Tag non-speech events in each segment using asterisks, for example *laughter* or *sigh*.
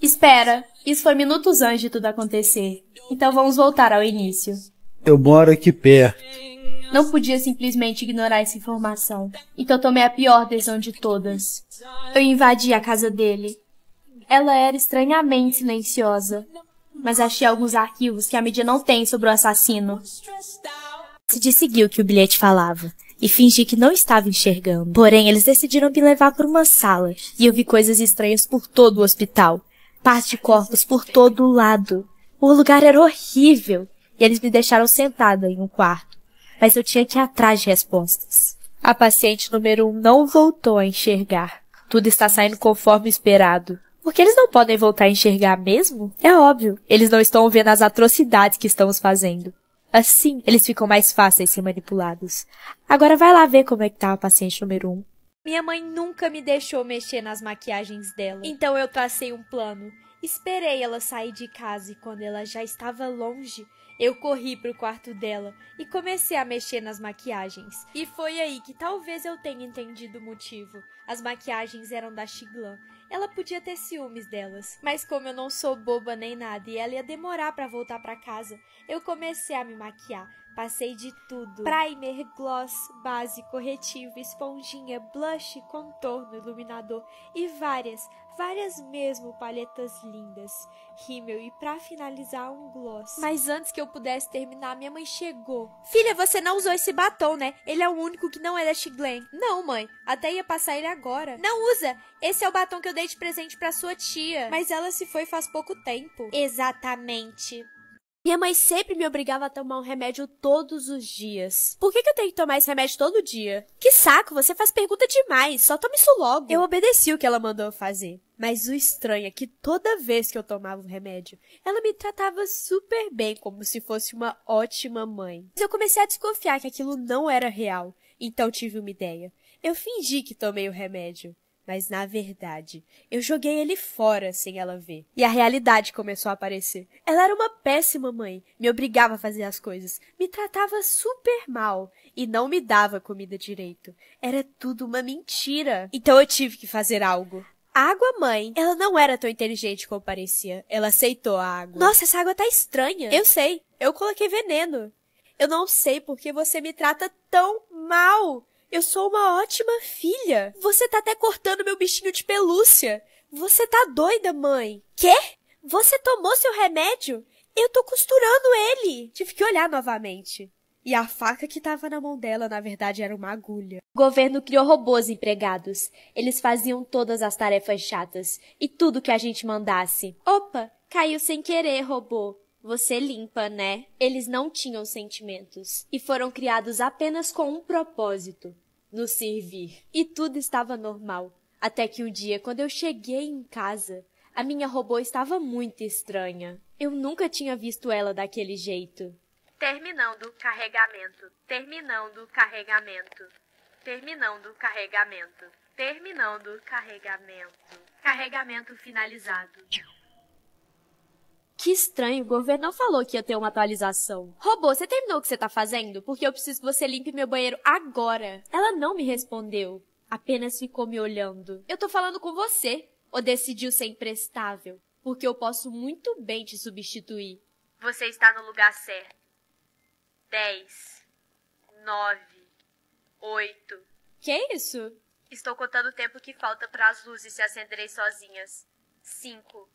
Espera, isso foi minutos antes de tudo acontecer. Então vamos voltar ao início. Eu moro aqui perto. Não podia simplesmente ignorar essa informação, então tomei a pior decisão de todas. Eu invadi a casa dele. Ela era estranhamente silenciosa, mas achei alguns arquivos que a mídia não tem sobre o assassino. Decidi seguir o que o bilhete falava e fingi que não estava enxergando. Porém, eles decidiram me levar para uma sala e eu vi coisas estranhas por todo o hospital. Paz de corpos por todo lado. O lugar era horrível e eles me deixaram sentada em um quarto, mas eu tinha que ir atrás de respostas. A paciente número um não voltou a enxergar. Tudo está saindo conforme esperado. Porque eles não podem voltar a enxergar mesmo? É óbvio, eles não estão vendo as atrocidades que estamos fazendo. Assim, eles ficam mais fáceis de ser manipulados. Agora vai lá ver como é que tá a paciente número um. Minha mãe nunca me deixou mexer nas maquiagens dela. Então eu tracei um plano. Esperei ela sair de casa e quando ela já estava longe, eu corri para o quarto dela e comecei a mexer nas maquiagens. E foi aí que talvez eu tenha entendido o motivo. As maquiagens eram da Xiglan. Ela podia ter ciúmes delas, mas como eu não sou boba nem nada e ela ia demorar para voltar para casa, eu comecei a me maquiar, Passei de tudo: primer, gloss, base, corretivo, esponjinha, blush, contorno, iluminador e várias, várias mesmo paletas lindas, rímel e para finalizar um gloss. Mas antes que eu pudesse terminar, minha mãe chegou. Filha, você não usou esse batom, né? Ele é o único que não é da Chiglen. Não, mãe, até ia passar ele agora. Não usa. Esse é o batom que eu dei de presente para sua tia. Mas ela se foi faz pouco tempo. Exatamente. Minha mãe sempre me obrigava a tomar um remédio todos os dias. Por que, que eu tenho que tomar esse remédio todo dia? Que saco, você faz pergunta demais, só toma isso logo. Eu obedeci o que ela mandou eu fazer. Mas o estranho é que toda vez que eu tomava o um remédio, ela me tratava super bem, como se fosse uma ótima mãe. Mas eu comecei a desconfiar que aquilo não era real, então tive uma ideia. Eu fingi que tomei o remédio. Mas na verdade, eu joguei ele fora sem ela ver. E a realidade começou a aparecer. Ela era uma péssima mãe, me obrigava a fazer as coisas, me tratava super mal e não me dava comida direito. Era tudo uma mentira. Então eu tive que fazer algo. A água mãe, ela não era tão inteligente como parecia. Ela aceitou a água. Nossa, essa água tá estranha. Eu sei, eu coloquei veneno. Eu não sei porque você me trata tão mal. Eu sou uma ótima filha. Você tá até cortando meu bichinho de pelúcia. Você tá doida, mãe? Quê? Você tomou seu remédio? Eu tô costurando ele. Tive que olhar novamente. E a faca que estava na mão dela, na verdade, era uma agulha. O governo criou robôs empregados. Eles faziam todas as tarefas chatas e tudo que a gente mandasse. Opa, caiu sem querer, robô você limpa, né? Eles não tinham sentimentos e foram criados apenas com um propósito: nos servir. E tudo estava normal. Até que um dia, quando eu cheguei em casa, a minha robô estava muito estranha. Eu nunca tinha visto ela daquele jeito. Terminando carregamento. Terminando carregamento. Terminando carregamento. Terminando carregamento. Carregamento finalizado. Que estranho, o governo não falou que ia ter uma atualização. Robô, você terminou o que você tá fazendo? Porque eu preciso que você limpe meu banheiro agora. Ela não me respondeu. Apenas ficou me olhando. Eu tô falando com você. Ou decidiu ser imprestável? Porque eu posso muito bem te substituir. Você está no lugar certo. Dez. Nove. Oito. Que isso? Estou contando o tempo que falta para as luzes se acenderem sozinhas. Cinco.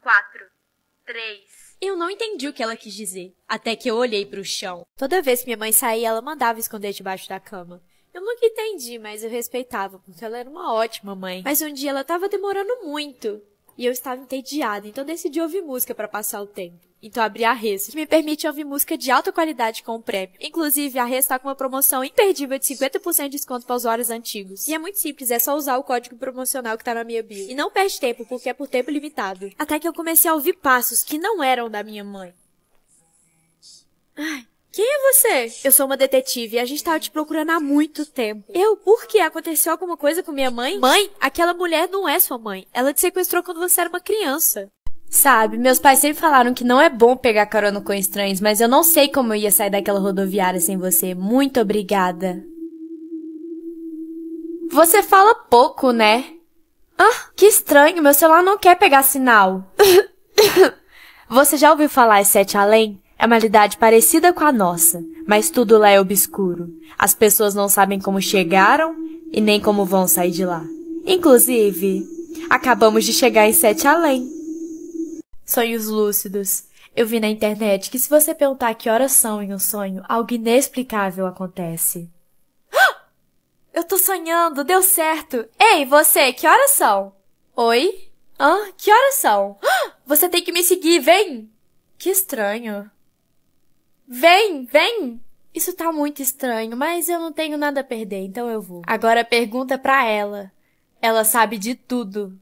Quatro três. Eu não entendi o que ela quis dizer, até que eu olhei para o chão. Toda vez que minha mãe saía, ela mandava esconder debaixo da cama. Eu nunca entendi, mas eu respeitava, porque ela era uma ótima mãe. Mas um dia ela estava demorando muito e eu estava entediada, então decidi ouvir música para passar o tempo. Então abri a Res, que me permite ouvir música de alta qualidade com o prêmio. Inclusive, a Res está com uma promoção imperdível de 50% de desconto para usuários antigos. E é muito simples, é só usar o código promocional que tá na minha bio. E não perde tempo, porque é por tempo limitado. Até que eu comecei a ouvir passos que não eram da minha mãe. Ai, quem é você? Eu sou uma detetive e a gente tava te procurando há muito tempo. Eu? Por quê? Aconteceu alguma coisa com minha mãe? Mãe, aquela mulher não é sua mãe. Ela te sequestrou quando você era uma criança. Sabe, meus pais sempre falaram que não é bom pegar carona com estranhos, mas eu não sei como eu ia sair daquela rodoviária sem você. Muito obrigada. Você fala pouco, né? Ah, que estranho, meu celular não quer pegar sinal. *coughs* você já ouviu falar em Sete Além? É uma realidade parecida com a nossa, mas tudo lá é obscuro. As pessoas não sabem como chegaram e nem como vão sair de lá. Inclusive, acabamos de chegar em Sete Além. Sonhos lúcidos. Eu vi na internet que se você perguntar que horas são em um sonho, algo inexplicável acontece. *gasps* Eu tô sonhando, deu certo. Ei, você, que horas são? Oi? Hã? Que horas são? *gasps* Você tem que me seguir, vem! Que estranho. Vem, vem! Isso tá muito estranho, mas eu não tenho nada a perder, então eu vou. Agora pergunta pra ela. Ela sabe de tudo.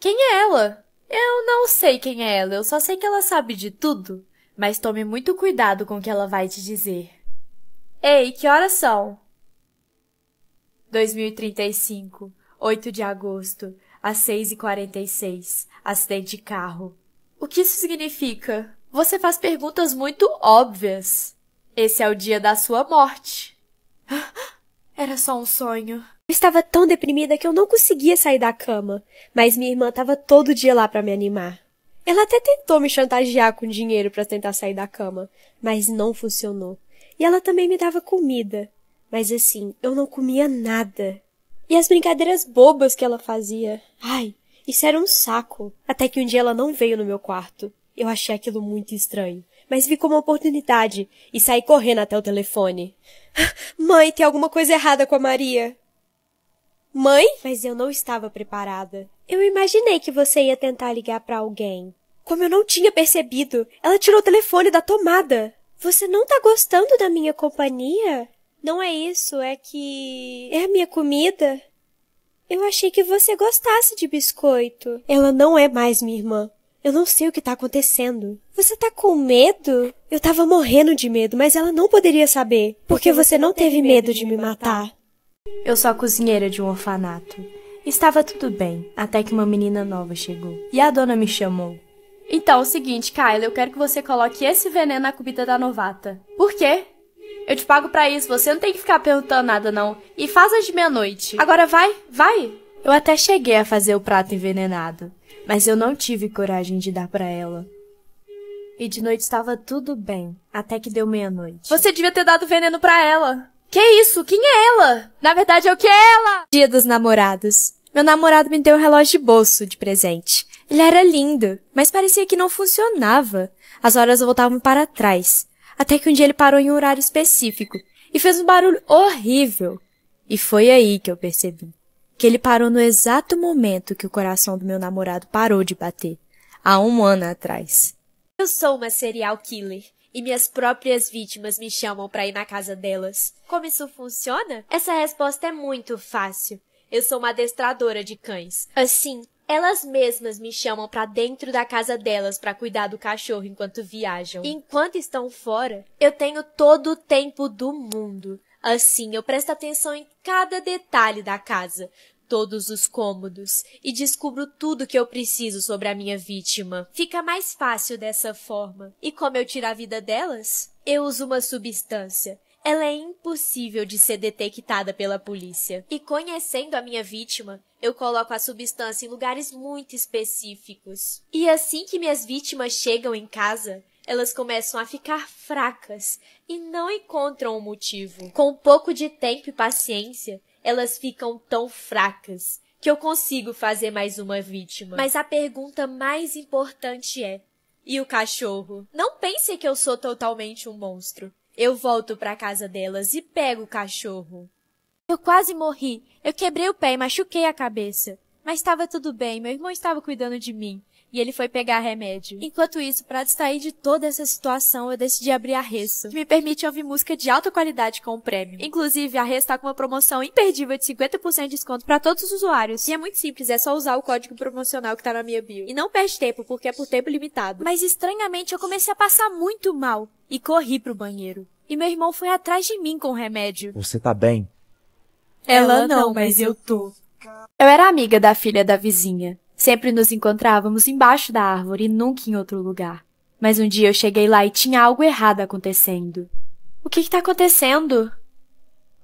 Quem é ela? Eu não sei quem é ela, eu só sei que ela sabe de tudo. Mas tome muito cuidado com o que ela vai te dizer. Ei, que horas são? 2035, 8 de agosto, às 6h46, acidente de carro. O que isso significa? Você faz perguntas muito óbvias. Esse é o dia da sua morte. *gasps* Era só um sonho. Eu estava tão deprimida que eu não conseguia sair da cama, mas minha irmã estava todo dia lá para me animar. Ela até tentou me chantagear com dinheiro para tentar sair da cama, mas não funcionou. E ela também me dava comida, mas assim, eu não comia nada. E as brincadeiras bobas que ela fazia. Ai, isso era um saco. Até que um dia ela não veio no meu quarto. Eu achei aquilo muito estranho, mas vi como uma oportunidade e saí correndo até o telefone. *laughs* Mãe, tem alguma coisa errada com a Maria. Mãe? Mas eu não estava preparada. Eu imaginei que você ia tentar ligar para alguém. Como eu não tinha percebido, ela tirou o telefone da tomada. Você não tá gostando da minha companhia? Não é isso, é que. É a minha comida? Eu achei que você gostasse de biscoito. Ela não é mais minha irmã. Eu não sei o que tá acontecendo. Você tá com medo? Eu tava morrendo de medo, mas ela não poderia saber. Porque, porque você não teve medo de me matar. Eu sou a cozinheira de um orfanato. Estava tudo bem, até que uma menina nova chegou. E a dona me chamou. Então, é o seguinte, Kyla, eu quero que você coloque esse veneno na comida da novata. Por quê? Eu te pago para isso, você não tem que ficar perguntando nada, não. E faz as de meia-noite. Agora vai, vai! Eu até cheguei a fazer o prato envenenado, mas eu não tive coragem de dar para ela. E de noite estava tudo bem, até que deu meia-noite. Você devia ter dado veneno para ela. Que isso? Quem é ela? Na verdade, eu é que é ela! Dia dos namorados. Meu namorado me deu um relógio de bolso de presente. Ele era lindo, mas parecia que não funcionava. As horas voltavam para trás. Até que um dia ele parou em um horário específico e fez um barulho horrível. E foi aí que eu percebi que ele parou no exato momento que o coração do meu namorado parou de bater, há um ano atrás. Eu sou uma serial killer e minhas próprias vítimas me chamam para ir na casa delas. Como isso funciona? Essa resposta é muito fácil. Eu sou uma adestradora de cães. Assim, elas mesmas me chamam para dentro da casa delas para cuidar do cachorro enquanto viajam. E enquanto estão fora, eu tenho todo o tempo do mundo. Assim, eu presto atenção em cada detalhe da casa, todos os cômodos e descubro tudo que eu preciso sobre a minha vítima. Fica mais fácil dessa forma. E como eu tiro a vida delas? Eu uso uma substância ela é impossível de ser detectada pela polícia. E conhecendo a minha vítima, eu coloco a substância em lugares muito específicos. E assim que minhas vítimas chegam em casa, elas começam a ficar fracas e não encontram o um motivo. Com um pouco de tempo e paciência, elas ficam tão fracas que eu consigo fazer mais uma vítima. Mas a pergunta mais importante é: e o cachorro? Não pense que eu sou totalmente um monstro. Eu volto para casa delas e pego o cachorro. Eu quase morri. Eu quebrei o pé e machuquei a cabeça. Mas estava tudo bem, meu irmão estava cuidando de mim e ele foi pegar remédio. Enquanto isso, para distrair de toda essa situação, eu decidi abrir a Resso, que me permite ouvir música de alta qualidade com o prêmio. Inclusive, a Resso tá com uma promoção imperdível de 50% de desconto para todos os usuários. E é muito simples, é só usar o código promocional que tá na minha bio. E não perde tempo, porque é por tempo limitado. Mas estranhamente, eu comecei a passar muito mal e corri pro banheiro. E meu irmão foi atrás de mim com o remédio. Você tá bem? Ela não, mas eu tô. Eu era amiga da filha da vizinha. Sempre nos encontrávamos embaixo da árvore e nunca em outro lugar. Mas um dia eu cheguei lá e tinha algo errado acontecendo. O que está acontecendo?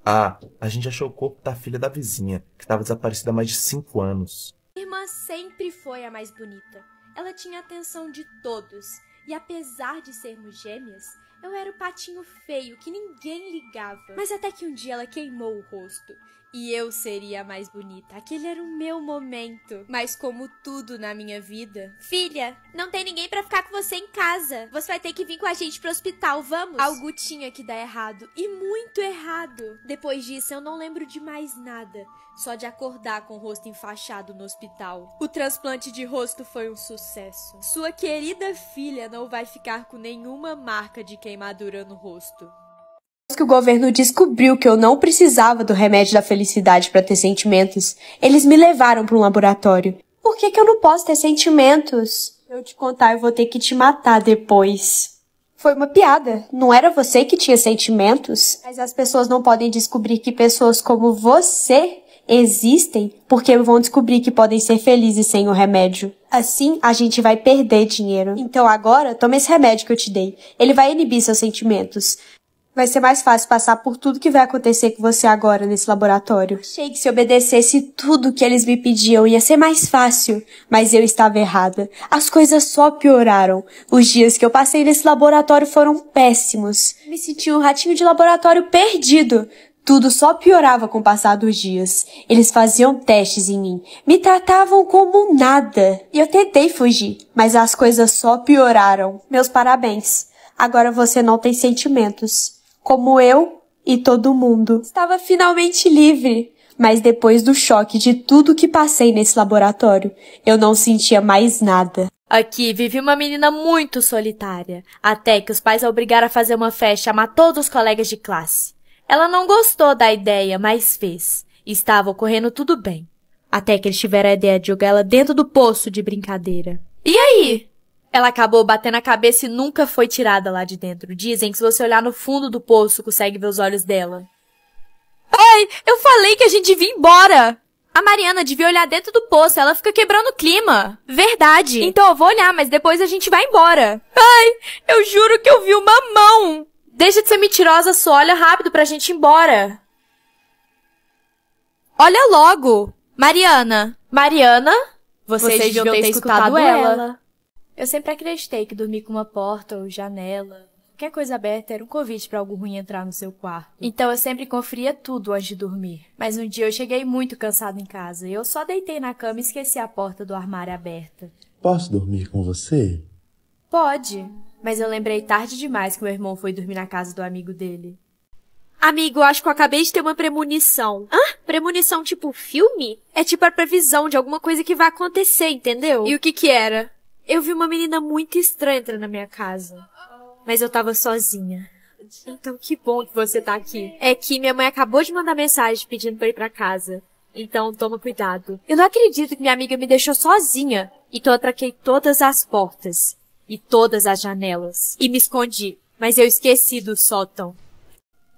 Ah, a gente achou o corpo da filha da vizinha, que estava desaparecida há mais de cinco anos. Minha irmã sempre foi a mais bonita. Ela tinha a atenção de todos. E apesar de sermos gêmeas, eu era o patinho feio que ninguém ligava. Mas até que um dia ela queimou o rosto e eu seria a mais bonita. Aquele era o meu momento. Mas como tudo na minha vida, filha, não tem ninguém para ficar com você em casa. Você vai ter que vir com a gente pro hospital, vamos? Algo tinha que dar errado e muito errado. Depois disso, eu não lembro de mais nada, só de acordar com o rosto enfaixado no hospital. O transplante de rosto foi um sucesso. Sua querida filha não vai ficar com nenhuma marca de queimadura no rosto que o governo descobriu que eu não precisava do remédio da felicidade para ter sentimentos, eles me levaram para um laboratório. Por que, que eu não posso ter sentimentos? Eu te contar, eu vou ter que te matar depois. Foi uma piada. Não era você que tinha sentimentos. Mas as pessoas não podem descobrir que pessoas como você existem porque vão descobrir que podem ser felizes sem o remédio. Assim, a gente vai perder dinheiro. Então agora, toma esse remédio que eu te dei. Ele vai inibir seus sentimentos vai ser mais fácil passar por tudo que vai acontecer com você agora nesse laboratório. Achei que se obedecesse tudo que eles me pediam ia ser mais fácil, mas eu estava errada. As coisas só pioraram. Os dias que eu passei nesse laboratório foram péssimos. Me senti um ratinho de laboratório perdido. Tudo só piorava com o passar dos dias. Eles faziam testes em mim, me tratavam como nada. E eu tentei fugir, mas as coisas só pioraram. Meus parabéns. Agora você não tem sentimentos como eu e todo mundo. Estava finalmente livre, mas depois do choque de tudo que passei nesse laboratório, eu não sentia mais nada. Aqui vivia uma menina muito solitária, até que os pais a obrigaram a fazer uma festa e chamar todos os colegas de classe. Ela não gostou da ideia, mas fez. Estava ocorrendo tudo bem. Até que eles tiveram a ideia de jogar ela dentro do poço de brincadeira. E aí? Ela acabou batendo a cabeça e nunca foi tirada lá de dentro. Dizem que se você olhar no fundo do poço, consegue ver os olhos dela. Ai, eu falei que a gente devia ir embora! A Mariana devia olhar dentro do poço, ela fica quebrando o clima. Verdade. Então eu vou olhar, mas depois a gente vai embora. Ai, eu juro que eu vi uma mão! Deixa de ser mentirosa, só olha rápido pra gente ir embora. Olha logo! Mariana! Mariana, vocês, vocês deviam ter escutado, escutado ela. ela. Eu sempre acreditei que dormir com uma porta ou janela, qualquer coisa aberta, era um convite para algo ruim entrar no seu quarto. Então eu sempre conferia tudo antes de dormir. Mas um dia eu cheguei muito cansado em casa e eu só deitei na cama e esqueci a porta do armário aberta. Posso dormir com você? Pode, mas eu lembrei tarde demais que meu irmão foi dormir na casa do amigo dele. Amigo, acho que eu acabei de ter uma premonição. Hã? Premonição tipo filme? É tipo a previsão de alguma coisa que vai acontecer, entendeu? E o que que era? Eu vi uma menina muito estranha entrar na minha casa. Mas eu tava sozinha. Então que bom que você tá aqui. É que minha mãe acabou de mandar mensagem pedindo pra ir pra casa. Então toma cuidado. Eu não acredito que minha amiga me deixou sozinha. Então eu traquei todas as portas. E todas as janelas. E me escondi. Mas eu esqueci do sótão.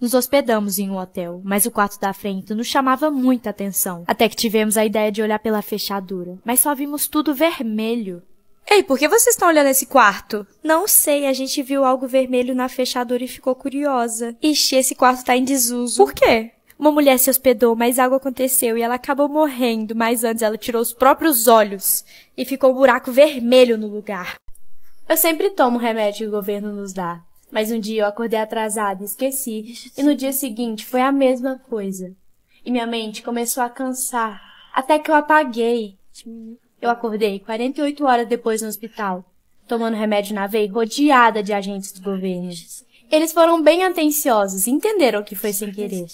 Nos hospedamos em um hotel, mas o quarto da frente nos chamava muita atenção, até que tivemos a ideia de olhar pela fechadura, mas só vimos tudo vermelho. Ei, por que vocês estão olhando esse quarto? Não sei, a gente viu algo vermelho na fechadura e ficou curiosa. Ixi, esse quarto tá em desuso. Por quê? Uma mulher se hospedou, mas algo aconteceu e ela acabou morrendo, mas antes ela tirou os próprios olhos e ficou um buraco vermelho no lugar. Eu sempre tomo o remédio que o governo nos dá, mas um dia eu acordei atrasada e esqueci, e no dia seguinte foi a mesma coisa. E minha mente começou a cansar, até que eu apaguei. Eu acordei 48 horas depois no hospital, tomando remédio na veia, rodeada de agentes do governo. Eles foram bem atenciosos, entenderam que foi sem querer.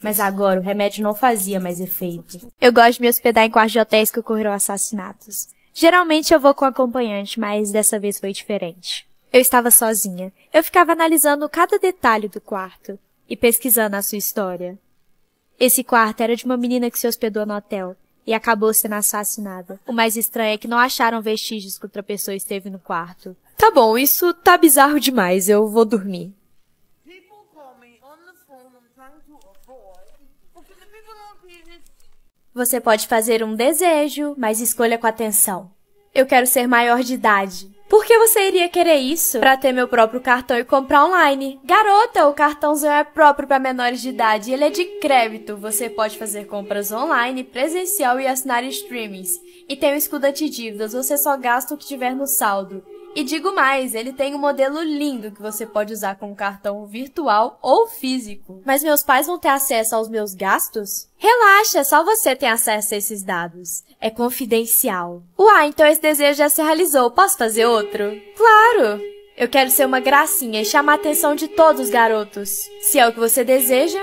Mas agora o remédio não fazia mais efeito. Eu gosto de me hospedar em quartos de hotéis que ocorreram assassinatos. Geralmente eu vou com acompanhante, mas dessa vez foi diferente. Eu estava sozinha. Eu ficava analisando cada detalhe do quarto e pesquisando a sua história. Esse quarto era de uma menina que se hospedou no hotel e acabou sendo assassinada. O mais estranho é que não acharam vestígios que outra pessoa esteve no quarto. Tá bom, isso tá bizarro demais, eu vou dormir. Você pode fazer um desejo, mas escolha com atenção. Eu quero ser maior de idade. Por que você iria querer isso para ter meu próprio cartão e comprar online? Garota, o cartãozão é próprio para menores de idade, ele é de crédito. Você pode fazer compras online, presencial e assinar streamings. E tem o escudo antidívidas, você só gasta o que tiver no saldo. E digo mais, ele tem um modelo lindo que você pode usar com cartão virtual ou físico. Mas meus pais vão ter acesso aos meus gastos? Relaxa, só você tem acesso a esses dados. É confidencial. Uai, então esse desejo já se realizou. Posso fazer outro? Claro! Eu quero ser uma gracinha e chamar a atenção de todos os garotos. Se é o que você deseja.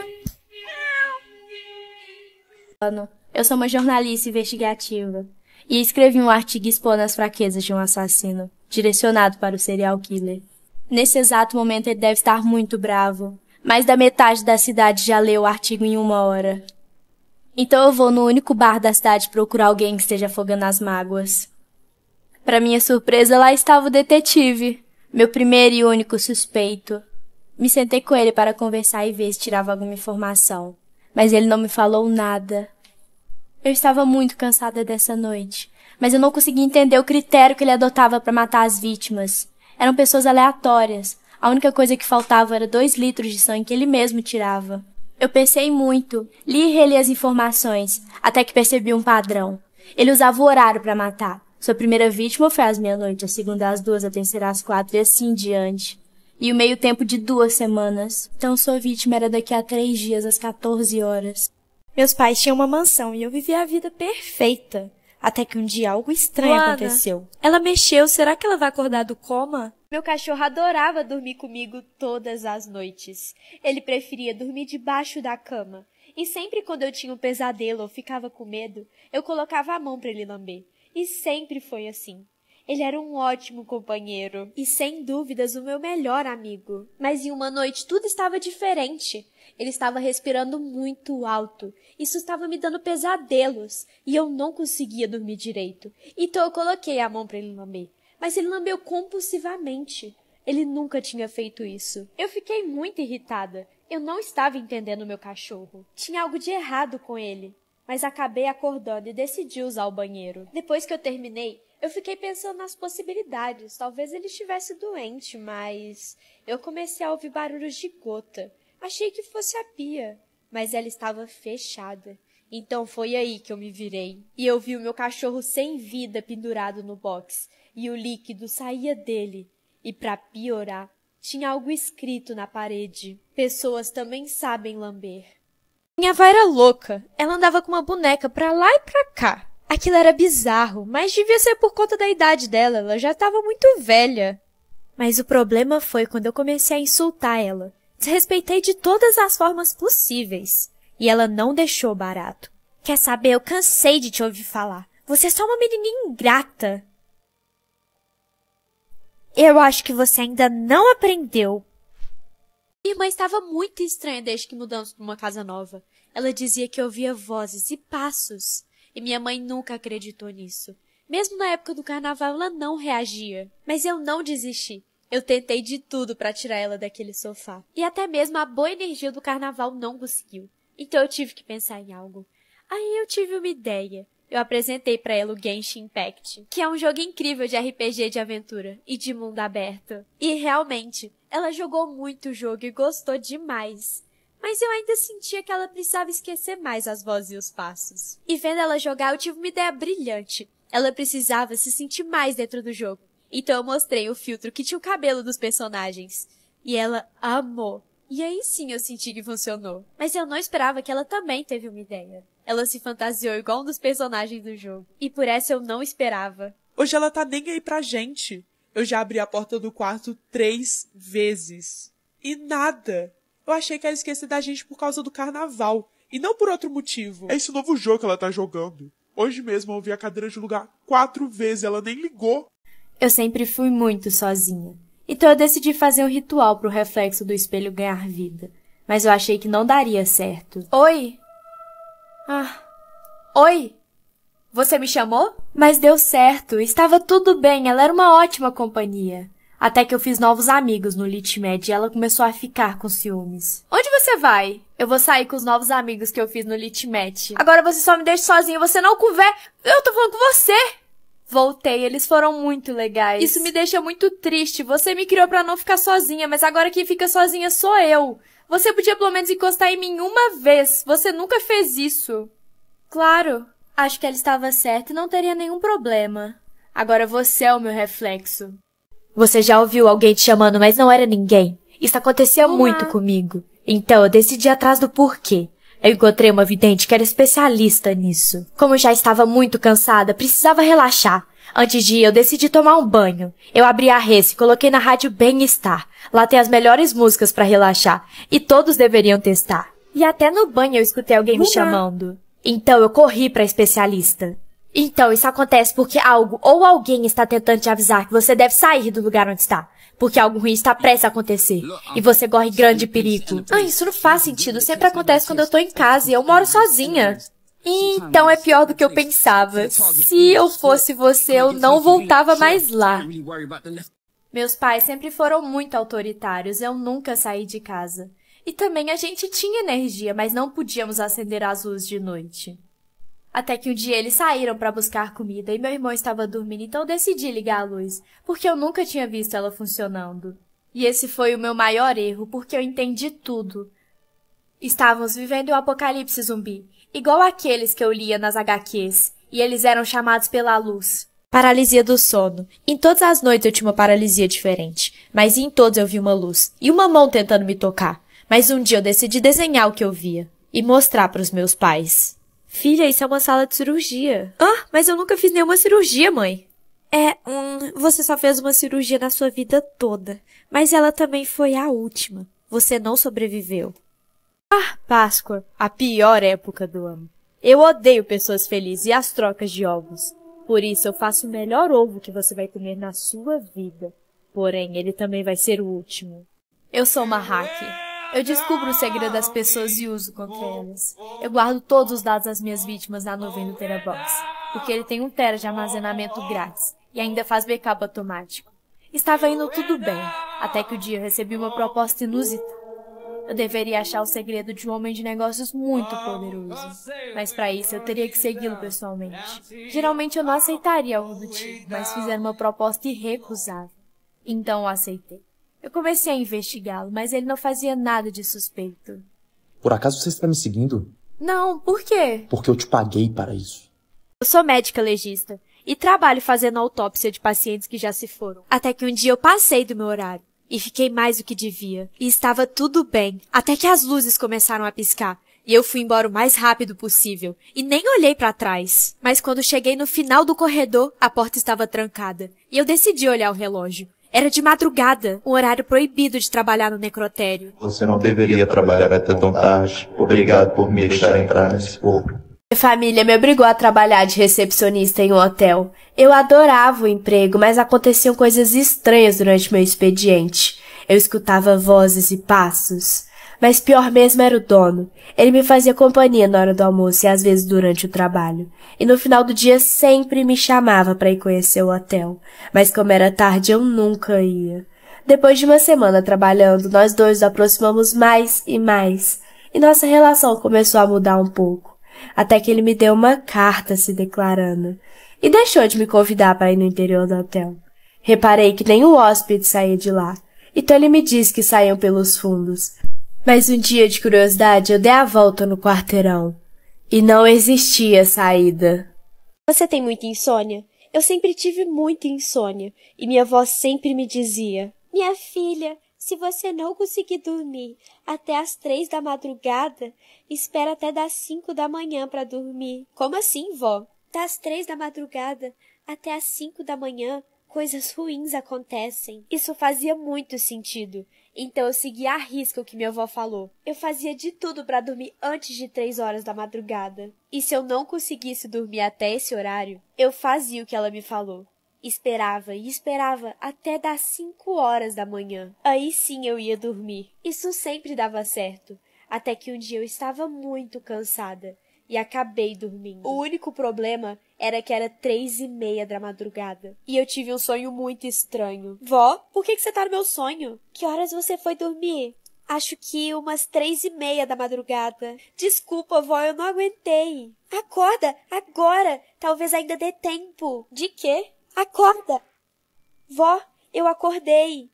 Eu sou uma jornalista investigativa e escrevi um artigo expondo as fraquezas de um assassino direcionado para o serial killer. Nesse exato momento ele deve estar muito bravo. Mais da metade da cidade já leu o artigo em uma hora. Então eu vou no único bar da cidade procurar alguém que esteja afogando as mágoas. Para minha surpresa, lá estava o detetive, meu primeiro e único suspeito. Me sentei com ele para conversar e ver se tirava alguma informação, mas ele não me falou nada. Eu estava muito cansada dessa noite mas eu não consegui entender o critério que ele adotava para matar as vítimas. Eram pessoas aleatórias. A única coisa que faltava era dois litros de sangue que ele mesmo tirava. Eu pensei muito, li e reli as informações, até que percebi um padrão. Ele usava o horário para matar. Sua primeira vítima foi às meia-noite, a segunda às duas, a terceira às quatro e assim em diante. E o meio tempo de duas semanas. Então sua vítima era daqui a três dias, às 14 horas. Meus pais tinham uma mansão e eu vivia a vida perfeita. Até que um dia algo estranho Luana, aconteceu. Ela mexeu, será que ela vai acordar do coma? Meu cachorro adorava dormir comigo todas as noites. Ele preferia dormir debaixo da cama. E sempre quando eu tinha um pesadelo ou ficava com medo, eu colocava a mão para ele lamber. E sempre foi assim. Ele era um ótimo companheiro e sem dúvidas o meu melhor amigo. Mas em uma noite tudo estava diferente. Ele estava respirando muito alto. Isso estava me dando pesadelos e eu não conseguia dormir direito. Então eu coloquei a mão para ele lamber, mas ele lambeu compulsivamente. Ele nunca tinha feito isso. Eu fiquei muito irritada. Eu não estava entendendo meu cachorro. Tinha algo de errado com ele. Mas acabei acordando e decidi usar o banheiro. Depois que eu terminei, eu fiquei pensando nas possibilidades. Talvez ele estivesse doente, mas eu comecei a ouvir barulhos de gota. Achei que fosse a pia, mas ela estava fechada. Então foi aí que eu me virei. E eu vi o meu cachorro sem vida pendurado no box, e o líquido saía dele. E para piorar, tinha algo escrito na parede. Pessoas também sabem lamber. Minha avó era louca. Ela andava com uma boneca pra lá e pra cá. Aquilo era bizarro, mas devia ser por conta da idade dela. Ela já estava muito velha. Mas o problema foi quando eu comecei a insultar ela. Respeitei de todas as formas possíveis. E ela não deixou barato. Quer saber? Eu cansei de te ouvir falar. Você é só uma menininha ingrata. Eu acho que você ainda não aprendeu. Minha irmã estava muito estranha desde que mudamos para uma casa nova. Ela dizia que ouvia vozes e passos. E minha mãe nunca acreditou nisso. Mesmo na época do carnaval, ela não reagia. Mas eu não desisti. Eu tentei de tudo para tirar ela daquele sofá. E até mesmo a boa energia do carnaval não conseguiu. Então eu tive que pensar em algo. Aí eu tive uma ideia. Eu apresentei para ela o Genshin Impact, que é um jogo incrível de RPG de aventura e de mundo aberto. E realmente, ela jogou muito o jogo e gostou demais. Mas eu ainda sentia que ela precisava esquecer mais as vozes e os passos. E vendo ela jogar, eu tive uma ideia brilhante. Ela precisava se sentir mais dentro do jogo então eu mostrei o filtro que tinha o cabelo dos personagens. E ela amou. E aí sim eu senti que funcionou. Mas eu não esperava que ela também teve uma ideia. Ela se fantasiou igual um dos personagens do jogo. E por essa eu não esperava. Hoje ela tá nem aí pra gente. Eu já abri a porta do quarto três vezes. E nada. Eu achei que ela esqueceu da gente por causa do carnaval. E não por outro motivo. É esse novo jogo que ela tá jogando. Hoje mesmo eu ouvi a cadeira de lugar quatro vezes, ela nem ligou. Eu sempre fui muito sozinha. Então eu decidi fazer um ritual para o reflexo do espelho ganhar vida. Mas eu achei que não daria certo. Oi? Ah. Oi? Você me chamou? Mas deu certo. Estava tudo bem. Ela era uma ótima companhia. Até que eu fiz novos amigos no Litmed e ela começou a ficar com ciúmes. Onde você vai? Eu vou sair com os novos amigos que eu fiz no Litmed. Agora você só me deixa sozinha. Você não conversa. Eu tô falando com você! Voltei, eles foram muito legais. Isso me deixa muito triste. Você me criou para não ficar sozinha, mas agora quem fica sozinha sou eu. Você podia pelo menos encostar em mim uma vez. Você nunca fez isso. Claro, acho que ela estava certa e não teria nenhum problema. Agora você é o meu reflexo. Você já ouviu alguém te chamando, mas não era ninguém. Isso acontecia muito comigo. Então eu decidi atrás do porquê. Eu encontrei uma vidente que era especialista nisso. Como já estava muito cansada, precisava relaxar. Antes de ir, eu decidi tomar um banho. Eu abri a res e coloquei na rádio Bem-Estar. Lá tem as melhores músicas para relaxar. E todos deveriam testar. E até no banho eu escutei alguém Uma. me chamando. Então eu corri para a especialista. Então isso acontece porque algo ou alguém está tentando te avisar que você deve sair do lugar onde está. Porque algo ruim está prestes a acontecer. E você corre grande perigo. Ah, isso não faz sentido. Sempre acontece quando eu tô em casa e eu moro sozinha. Então é pior do que eu pensava. Se eu fosse você, eu não voltava mais lá. Meus pais sempre foram muito autoritários, eu nunca saí de casa. E também a gente tinha energia, mas não podíamos acender as luzes de noite. Até que um dia eles saíram para buscar comida e meu irmão estava dormindo, então decidi ligar a luz, porque eu nunca tinha visto ela funcionando. E esse foi o meu maior erro, porque eu entendi tudo. Estávamos vivendo o um apocalipse zumbi, igual aqueles que eu lia nas HQs, e eles eram chamados pela luz. Paralisia do sono. Em todas as noites eu tinha uma paralisia diferente, mas em todos eu vi uma luz e uma mão tentando me tocar. Mas um dia eu decidi desenhar o que eu via e mostrar para os meus pais. Filha, isso é uma sala de cirurgia. Ah, mas eu nunca fiz nenhuma cirurgia, mãe. É, hum, você só fez uma cirurgia na sua vida toda, mas ela também foi a última. Você não sobreviveu. Ah, Páscoa, a pior época do ano. Eu odeio pessoas felizes e as trocas de ovos. Por isso eu faço o melhor ovo que você vai comer na sua vida. Porém, ele também vai ser o último. Eu sou uma hacker. Eu descubro o segredo das pessoas e uso contra elas. Eu guardo todos os dados das minhas vítimas na nuvem do Terabox, porque ele tem um tera de armazenamento grátis e ainda faz backup automático. Estava indo tudo bem, até que o dia eu recebi uma proposta inusitada. Eu deveria achar o segredo de um homem de negócios muito poderoso. Mas para isso eu teria que segui-lo pessoalmente. Geralmente eu não aceitaria algo do tipo, mas fizeram uma proposta irrecusável. Então eu aceitei. Eu comecei a investigá-lo, mas ele não fazia nada de suspeito. Por acaso você está me seguindo? Não, por quê? Porque eu te paguei para isso. Eu sou médica legista e trabalho fazendo autópsia de pacientes que já se foram. Até que um dia eu passei do meu horário e fiquei mais do que devia. E estava tudo bem, até que as luzes começaram a piscar. E eu fui embora o mais rápido possível e nem olhei para trás. Mas quando cheguei no final do corredor, a porta estava trancada e eu decidi olhar o relógio. Era de madrugada, um horário proibido de trabalhar no necrotério. Você não deveria trabalhar até tão tarde. Obrigado por me deixar entrar nesse povo. Minha família me obrigou a trabalhar de recepcionista em um hotel. Eu adorava o emprego, mas aconteciam coisas estranhas durante meu expediente. Eu escutava vozes e passos. Mas pior mesmo era o dono. Ele me fazia companhia na hora do almoço e às vezes durante o trabalho. E no final do dia sempre me chamava para ir conhecer o hotel. Mas como era tarde, eu nunca ia. Depois de uma semana trabalhando, nós dois nos aproximamos mais e mais. E nossa relação começou a mudar um pouco. Até que ele me deu uma carta se declarando. E deixou de me convidar para ir no interior do hotel. Reparei que nenhum hóspede saía de lá. Então ele me disse que saiam pelos fundos. Mas um dia de curiosidade eu dei a volta no quarteirão. E não existia saída. Você tem muita insônia? Eu sempre tive muita insônia. E minha avó sempre me dizia: Minha filha, se você não conseguir dormir até as três da madrugada, espera até das cinco da manhã para dormir. Como assim, vó? Das três da madrugada até as cinco da manhã, coisas ruins acontecem. Isso fazia muito sentido. Então eu segui à risca o que minha avó falou. Eu fazia de tudo para dormir antes de três horas da madrugada. E se eu não conseguisse dormir até esse horário, eu fazia o que ela me falou. Esperava e esperava até das cinco horas da manhã. Aí sim eu ia dormir. Isso sempre dava certo, até que um dia eu estava muito cansada e acabei dormindo. O único problema era que era três e meia da madrugada. E eu tive um sonho muito estranho. Vó, por que, que você tá no meu sonho? Que horas você foi dormir? Acho que umas três e meia da madrugada. Desculpa, vó, eu não aguentei. Acorda, agora! Talvez ainda dê tempo. De quê? Acorda! Vó, eu acordei.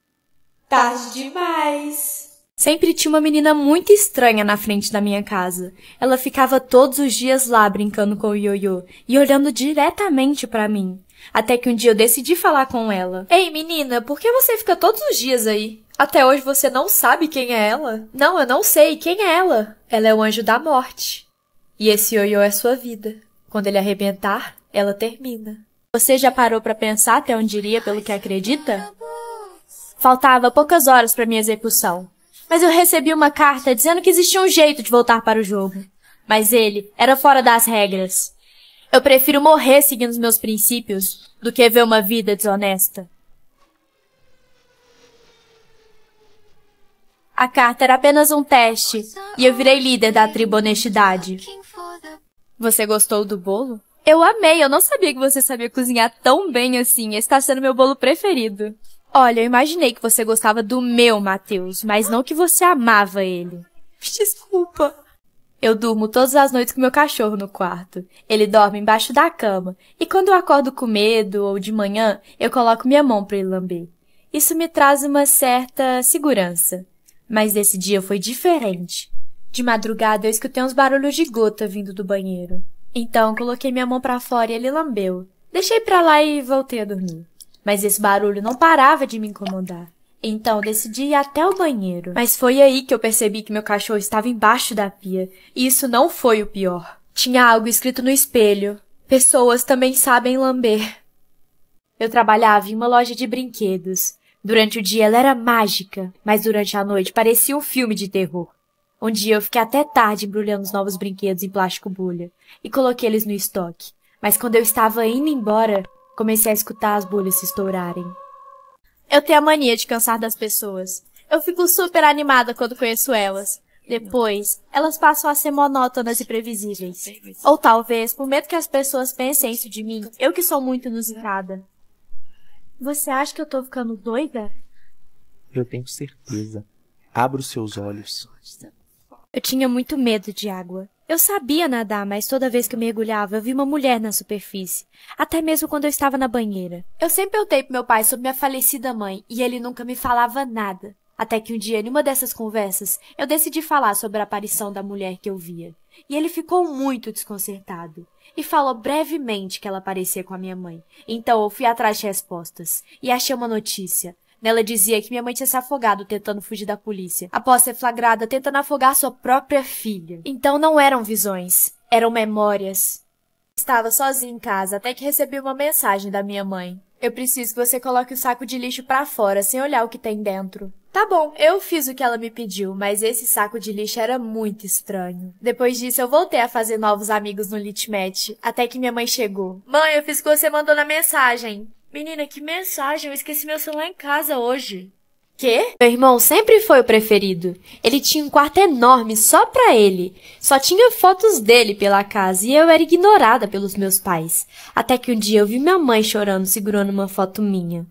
Tarde demais! Sempre tinha uma menina muito estranha na frente da minha casa. Ela ficava todos os dias lá brincando com o ioiô e olhando diretamente para mim. Até que um dia eu decidi falar com ela. Ei, menina, por que você fica todos os dias aí? Até hoje você não sabe quem é ela? Não, eu não sei. Quem é ela? Ela é o anjo da morte. E esse ioiô é sua vida. Quando ele arrebentar, ela termina. Você já parou para pensar até onde iria pelo que acredita? Faltava poucas horas para minha execução mas eu recebi uma carta dizendo que existia um jeito de voltar para o jogo. Mas ele era fora das regras. Eu prefiro morrer seguindo os meus princípios do que ver uma vida desonesta. A carta era apenas um teste e eu virei líder da tribo Honestidade. Você gostou do bolo? Eu amei, eu não sabia que você sabia cozinhar tão bem assim. Esse está sendo meu bolo preferido. Olha, eu imaginei que você gostava do meu Matheus, mas não que você amava ele. Desculpa. Eu durmo todas as noites com meu cachorro no quarto. Ele dorme embaixo da cama, e quando eu acordo com medo ou de manhã, eu coloco minha mão para ele lamber. Isso me traz uma certa segurança. Mas desse dia foi diferente. De madrugada eu escutei uns barulhos de gota vindo do banheiro. Então coloquei minha mão para fora e ele lambeu. Deixei pra lá e voltei a dormir mas esse barulho não parava de me incomodar. Então decidi ir até o banheiro. Mas foi aí que eu percebi que meu cachorro estava embaixo da pia. E isso não foi o pior. Tinha algo escrito no espelho. Pessoas também sabem lamber. Eu trabalhava em uma loja de brinquedos. Durante o dia ela era mágica, mas durante a noite parecia um filme de terror. Um dia eu fiquei até tarde embrulhando os novos brinquedos em plástico bolha e coloquei eles no estoque. Mas quando eu estava indo embora, Comecei a escutar as bolhas se estourarem. Eu tenho a mania de cansar das pessoas. Eu fico super animada quando conheço elas. Depois, elas passam a ser monótonas e previsíveis. Ou talvez, por medo que as pessoas pensem isso de mim, eu que sou muito inusitada. Você acha que eu tô ficando doida? Eu tenho certeza. Abra os seus olhos. Eu tinha muito medo de água. Eu sabia nadar, mas toda vez que eu mergulhava, eu vi uma mulher na superfície, até mesmo quando eu estava na banheira. Eu sempre contei pro meu pai sobre minha falecida mãe e ele nunca me falava nada. Até que um dia, em uma dessas conversas, eu decidi falar sobre a aparição da mulher que eu via. E ele ficou muito desconcertado e falou brevemente que ela parecia com a minha mãe. Então eu fui atrás de respostas e achei uma notícia Nela dizia que minha mãe tinha se afogado tentando fugir da polícia, após ser flagrada tentando afogar sua própria filha. Então não eram visões, eram memórias. Estava sozinha em casa até que recebi uma mensagem da minha mãe. Eu preciso que você coloque o saco de lixo para fora sem olhar o que tem dentro. Tá bom, eu fiz o que ela me pediu, mas esse saco de lixo era muito estranho. Depois disso, eu voltei a fazer novos amigos no Litmatch, até que minha mãe chegou. Mãe, eu fiz o que você mandou na mensagem. Menina, que mensagem! Eu esqueci meu celular em casa hoje. Quê? Meu irmão sempre foi o preferido. Ele tinha um quarto enorme só pra ele. Só tinha fotos dele pela casa e eu era ignorada pelos meus pais. Até que um dia eu vi minha mãe chorando segurando uma foto minha.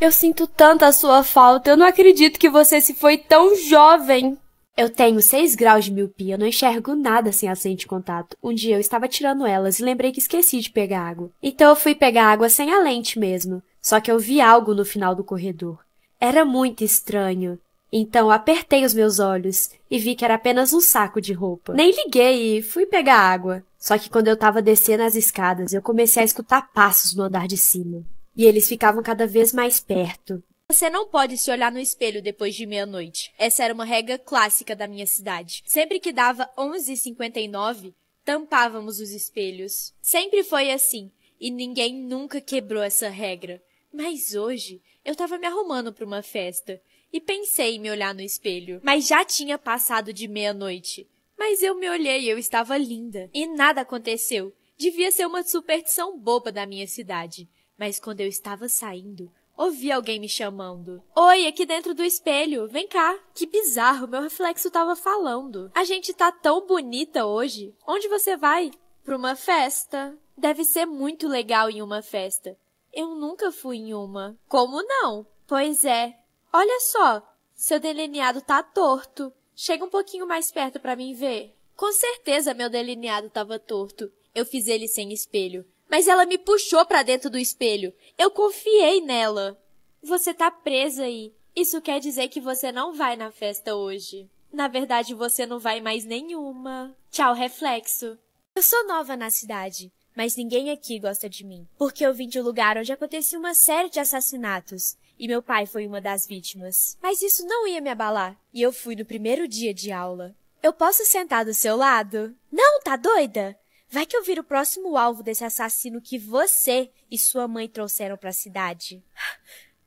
Eu sinto tanto a sua falta. Eu não acredito que você se foi tão jovem. Eu tenho 6 graus de miopia, não enxergo nada sem a lente de contato. Um dia eu estava tirando elas e lembrei que esqueci de pegar água. Então eu fui pegar água sem a lente mesmo. Só que eu vi algo no final do corredor. Era muito estranho. Então apertei os meus olhos e vi que era apenas um saco de roupa. Nem liguei e fui pegar água. Só que quando eu estava descendo as escadas, eu comecei a escutar passos no andar de cima. E eles ficavam cada vez mais perto. Você não pode se olhar no espelho depois de meia-noite. Essa era uma regra clássica da minha cidade. Sempre que dava 11h59, tampávamos os espelhos. Sempre foi assim, e ninguém nunca quebrou essa regra. Mas hoje, eu estava me arrumando para uma festa e pensei em me olhar no espelho, mas já tinha passado de meia-noite. Mas eu me olhei e eu estava linda, e nada aconteceu. Devia ser uma superstição boba da minha cidade. Mas quando eu estava saindo, Ouvi alguém me chamando. Oi, aqui dentro do espelho, vem cá. Que bizarro, meu reflexo tava falando. A gente tá tão bonita hoje. Onde você vai? Pra uma festa. Deve ser muito legal em uma festa. Eu nunca fui em uma. Como não? Pois é. Olha só, seu delineado tá torto. Chega um pouquinho mais perto para mim ver. Com certeza meu delineado tava torto. Eu fiz ele sem espelho mas ela me puxou para dentro do espelho. Eu confiei nela. Você tá presa aí. Isso quer dizer que você não vai na festa hoje. Na verdade, você não vai mais nenhuma. Tchau, reflexo. Eu sou nova na cidade, mas ninguém aqui gosta de mim, porque eu vim de um lugar onde aconteceu uma série de assassinatos e meu pai foi uma das vítimas. Mas isso não ia me abalar, e eu fui no primeiro dia de aula. Eu posso sentar do seu lado? Não, tá doida? Vai que eu viro o próximo alvo desse assassino que você e sua mãe trouxeram para a cidade.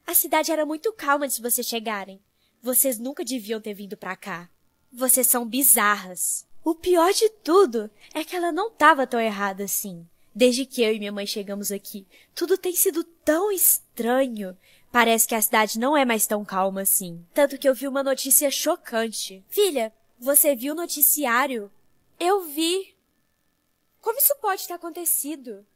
A cidade era muito calma antes de vocês chegarem. Vocês nunca deviam ter vindo para cá. Vocês são bizarras. O pior de tudo é que ela não estava tão errada assim. Desde que eu e minha mãe chegamos aqui, tudo tem sido tão estranho. Parece que a cidade não é mais tão calma assim. Tanto que eu vi uma notícia chocante. Filha, você viu o noticiário? Eu vi. Como isso pode ter acontecido?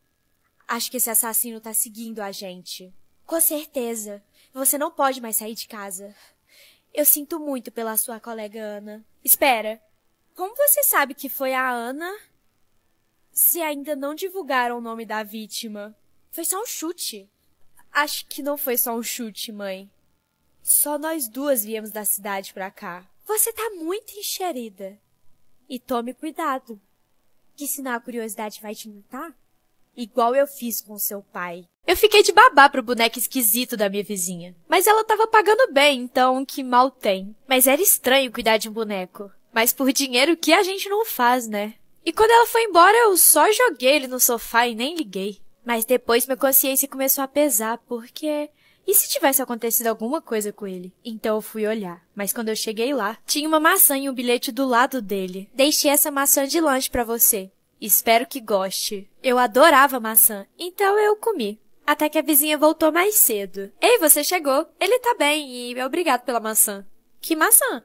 Acho que esse assassino tá seguindo a gente. Com certeza. Você não pode mais sair de casa. Eu sinto muito pela sua colega Ana. Espera. Como você sabe que foi a Ana? Se ainda não divulgaram o nome da vítima. Foi só um chute. Acho que não foi só um chute, mãe. Só nós duas viemos da cidade pra cá. Você tá muito enxerida. E tome cuidado. Que senão a curiosidade vai te matar? Igual eu fiz com seu pai. Eu fiquei de babá pro boneco esquisito da minha vizinha. Mas ela tava pagando bem, então que mal tem. Mas era estranho cuidar de um boneco. Mas por dinheiro que a gente não faz, né? E quando ela foi embora, eu só joguei ele no sofá e nem liguei. Mas depois minha consciência começou a pesar, porque e se tivesse acontecido alguma coisa com ele? Então eu fui olhar, mas quando eu cheguei lá, tinha uma maçã e um bilhete do lado dele. Deixei essa maçã de lanche para você. Espero que goste. Eu adorava maçã, então eu comi. Até que a vizinha voltou mais cedo. Ei, você chegou. Ele tá bem e é obrigado pela maçã. Que maçã?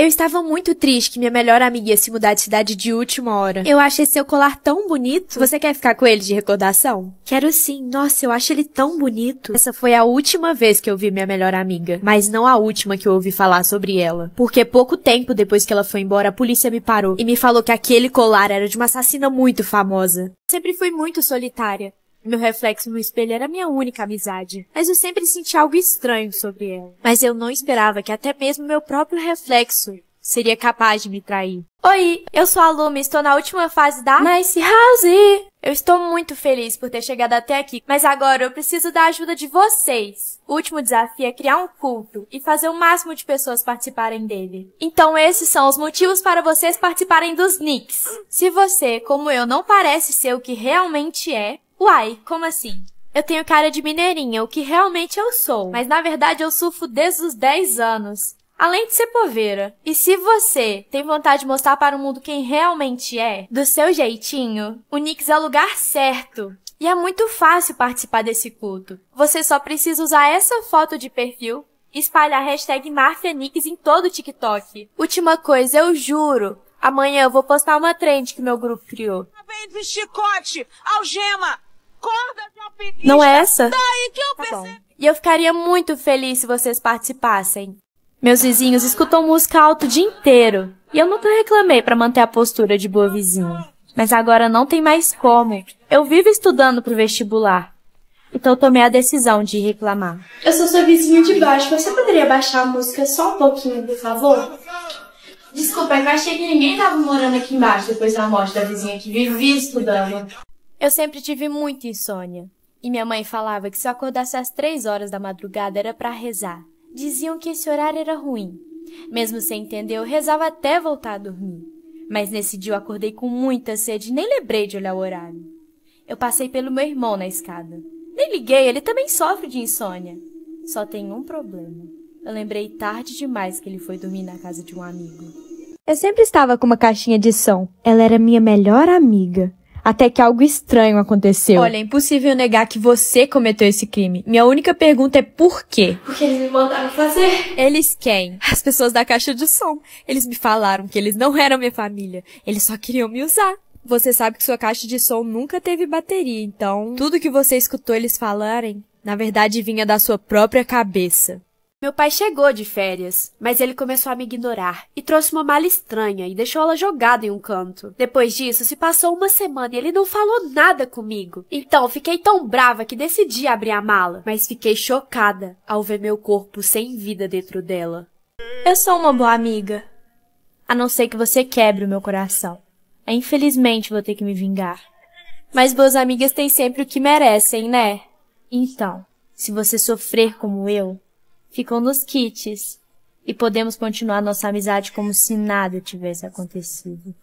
Eu estava muito triste que minha melhor amiga ia se mudar de cidade de última hora. Eu achei seu colar tão bonito. Você quer ficar com ele de recordação? Quero sim. Nossa, eu acho ele tão bonito. Essa foi a última vez que eu vi minha melhor amiga, mas não a última que eu ouvi falar sobre ela. Porque pouco tempo depois que ela foi embora, a polícia me parou e me falou que aquele colar era de uma assassina muito famosa. Sempre fui muito solitária. Meu reflexo no espelho era minha única amizade, mas eu sempre senti algo estranho sobre ela. Mas eu não esperava que até mesmo meu próprio reflexo seria capaz de me trair. Oi, eu sou a Luma e estou na última fase da Nice House. Eu estou muito feliz por ter chegado até aqui, mas agora eu preciso da ajuda de vocês. O último desafio é criar um culto e fazer o máximo de pessoas participarem dele. Então esses são os motivos para vocês participarem dos nicks. Se você, como eu, não parece ser o que realmente é, Uai, como assim? Eu tenho cara de mineirinha, o que realmente eu sou, mas na verdade eu surfo desde os 10 anos. Além de ser poveira. E se você tem vontade de mostrar para o mundo quem realmente é, do seu jeitinho, o Nix é o lugar certo. E é muito fácil participar desse culto. Você só precisa usar essa foto de perfil e espalhar a hashtag MarfiaNix em todo o TikTok. Última coisa, eu juro, Amanhã eu vou postar uma trend que meu grupo criou. Vem chicote, algema, não é essa? Tá, tá bom. E eu ficaria muito feliz se vocês participassem. Meus vizinhos escutam música alto o dia inteiro. E eu nunca reclamei para manter a postura de boa vizinha. Mas agora não tem mais como. Eu vivo estudando pro vestibular. Então eu tomei a decisão de reclamar. Eu sou sua vizinha de baixo. Você poderia baixar a música só um pouquinho, por favor? Desculpa, eu achei que ninguém tava morando aqui embaixo depois da morte da vizinha que vivia estudando. Eu sempre tive muita insônia. E minha mãe falava que se eu acordasse às três horas da madrugada era para rezar. Diziam que esse horário era ruim. Mesmo sem entender, eu rezava até voltar a dormir. Mas nesse dia eu acordei com muita sede e nem lembrei de olhar o horário. Eu passei pelo meu irmão na escada. Nem liguei, ele também sofre de insônia. Só tem um problema. Eu lembrei tarde demais que ele foi dormir na casa de um amigo. Eu sempre estava com uma caixinha de som. Ela era minha melhor amiga até que algo estranho aconteceu. Olha, é impossível negar que você cometeu esse crime. Minha única pergunta é por quê? Porque eles me mandaram fazer. Eles quem? As pessoas da caixa de som. Eles me falaram que eles não eram minha família. Eles só queriam me usar. Você sabe que sua caixa de som nunca teve bateria, então tudo que você escutou eles falarem, na verdade vinha da sua própria cabeça. Meu pai chegou de férias, mas ele começou a me ignorar e trouxe uma mala estranha e deixou ela jogada em um canto. Depois disso, se passou uma semana e ele não falou nada comigo. Então, fiquei tão brava que decidi abrir a mala, mas fiquei chocada ao ver meu corpo sem vida dentro dela. Eu sou uma boa amiga, a não ser que você quebre o meu coração. É, infelizmente vou ter que me vingar. Mas boas amigas têm sempre o que merecem, né? Então, se você sofrer como eu, ficam nos kits. E podemos continuar nossa amizade como se nada tivesse acontecido.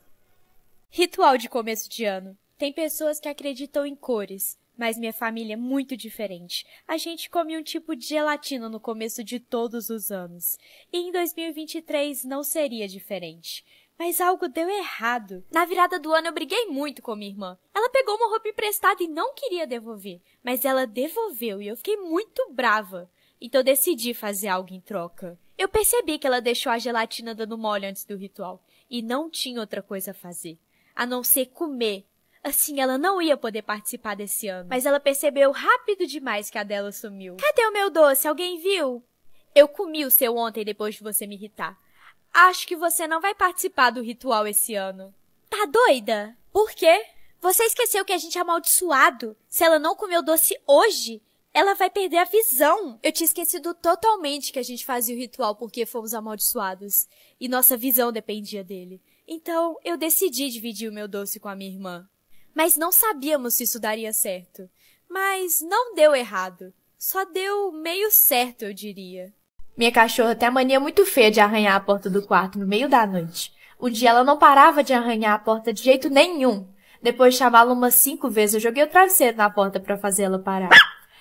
Ritual de começo de ano. Tem pessoas que acreditam em cores, mas minha família é muito diferente. A gente come um tipo de gelatina no começo de todos os anos. E em 2023 não seria diferente. Mas algo deu errado. Na virada do ano eu briguei muito com minha irmã. Ela pegou uma roupa emprestada e não queria devolver, mas ela devolveu e eu fiquei muito brava então decidi fazer algo em troca. Eu percebi que ela deixou a gelatina dando mole antes do ritual, e não tinha outra coisa a fazer, a não ser comer. Assim, ela não ia poder participar desse ano. Mas ela percebeu rápido demais que a dela sumiu. Cadê o meu doce? Alguém viu? Eu comi o seu ontem depois de você me irritar. Acho que você não vai participar do ritual esse ano. Tá doida? Por quê? Você esqueceu que a gente é amaldiçoado. Se ela não comeu doce hoje, ela vai perder a visão. Eu tinha esquecido totalmente que a gente fazia o ritual porque fomos amaldiçoados e nossa visão dependia dele. Então, eu decidi dividir o meu doce com a minha irmã. Mas não sabíamos se isso daria certo. Mas não deu errado. Só deu meio certo, eu diria. Minha cachorra tem a mania muito feia de arranhar a porta do quarto no meio da noite. Um dia ela não parava de arranhar a porta de jeito nenhum. Depois de chamá-la umas cinco vezes, eu joguei o travesseiro na porta para fazê-la parar.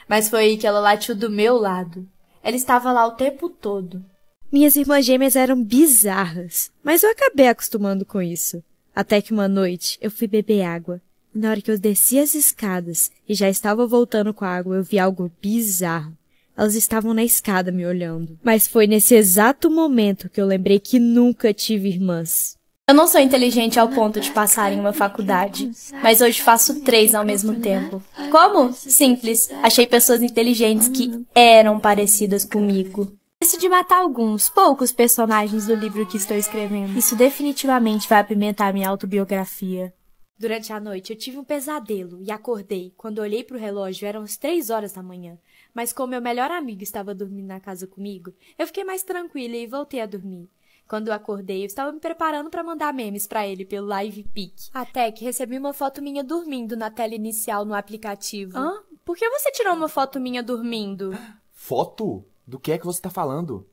Mas foi aí que ela latiu do meu lado. Ela estava lá o tempo todo. Minhas irmãs gêmeas eram bizarras, mas eu acabei acostumando com isso. Até que uma noite eu fui beber água. E na hora que eu desci as escadas e já estava voltando com a água, eu vi algo bizarro. Elas estavam na escada me olhando. Mas foi nesse exato momento que eu lembrei que nunca tive irmãs. Eu não sou inteligente ao ponto de passar em uma faculdade, mas hoje faço três ao mesmo tempo. Como? Simples. Achei pessoas inteligentes que eram parecidas comigo. Preciso de matar alguns, poucos personagens do livro que estou escrevendo. Isso definitivamente vai apimentar minha autobiografia. Durante a noite eu tive um pesadelo e acordei. Quando olhei para o relógio eram as três horas da manhã. Mas como meu melhor amigo estava dormindo na casa comigo, eu fiquei mais tranquila e voltei a dormir. Quando eu acordei, eu estava me preparando para mandar memes para ele pelo Live Pic. Até que recebi uma foto minha dormindo na tela inicial no aplicativo. Hã? Por que você tirou uma foto minha dormindo? Foto? Do que é que você tá falando?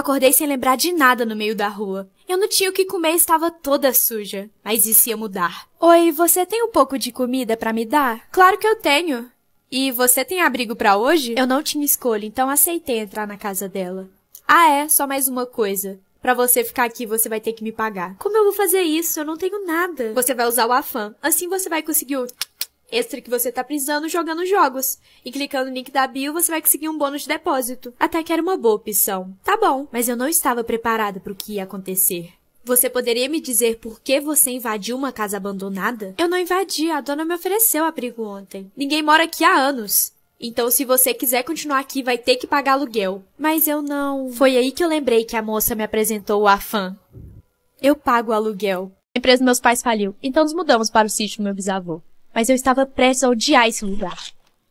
Acordei sem lembrar de nada no meio da rua. Eu não tinha o que comer e estava toda suja. Mas isso ia mudar. Oi, você tem um pouco de comida para me dar? Claro que eu tenho. E você tem abrigo para hoje? Eu não tinha escolha, então aceitei entrar na casa dela. Ah, é, só mais uma coisa. Pra você ficar aqui, você vai ter que me pagar. Como eu vou fazer isso? Eu não tenho nada. Você vai usar o afã. Assim você vai conseguir o extra que você tá precisando jogando jogos. E clicando no link da bio, você vai conseguir um bônus de depósito. Até que era uma boa opção. Tá bom, mas eu não estava preparada para o que ia acontecer. Você poderia me dizer por que você invadiu uma casa abandonada? Eu não invadi, a dona me ofereceu abrigo ontem. Ninguém mora aqui há anos. Então, se você quiser continuar aqui, vai ter que pagar aluguel. Mas eu não. Foi aí que eu lembrei que a moça me apresentou o afã. Eu pago o aluguel. A empresa dos meus pais faliu, então nos mudamos para o sítio do meu bisavô. Mas eu estava prestes a odiar esse lugar.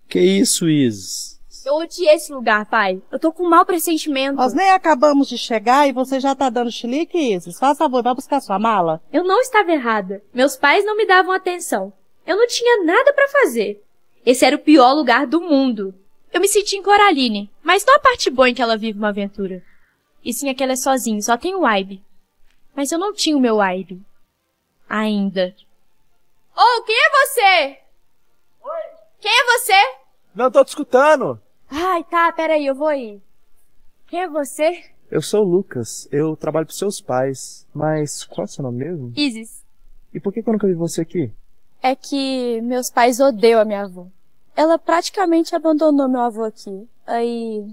Que isso, Isis? Eu odiei esse lugar, pai. Eu tô com um mau pressentimento. Nós nem acabamos de chegar e você já tá dando chilique, Isis. Faz favor, vai buscar sua mala. Eu não estava errada. Meus pais não me davam atenção. Eu não tinha nada para fazer. Esse era o pior lugar do mundo. Eu me senti em Coraline, mas não a parte boa em que ela vive uma aventura. E sim, aquela é sozinha, só tem o vibe. Mas eu não tinha o meu vibe Ainda. Oh, quem é você? Oi? Quem é você? Não, tô te escutando. Ai, tá, peraí, eu vou ir. Quem é você? Eu sou o Lucas, eu trabalho pros seus pais. Mas qual é o seu nome mesmo? Isis. E por que eu nunca vi você aqui? É que meus pais odeiam a minha avó ela praticamente abandonou meu avô aqui. Aí.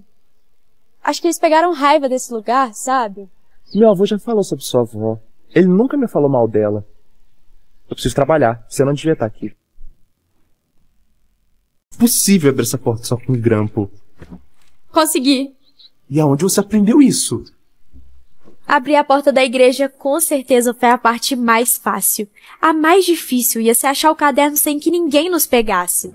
Acho que eles pegaram raiva desse lugar, sabe? Meu avô já falou sobre sua avó. Ele nunca me falou mal dela. Eu preciso trabalhar, você não devia estar aqui. É possível abrir essa porta só com um grampo. Consegui. E aonde você aprendeu isso? Abrir a porta da igreja com certeza foi a parte mais fácil. A mais difícil ia ser achar o caderno sem que ninguém nos pegasse.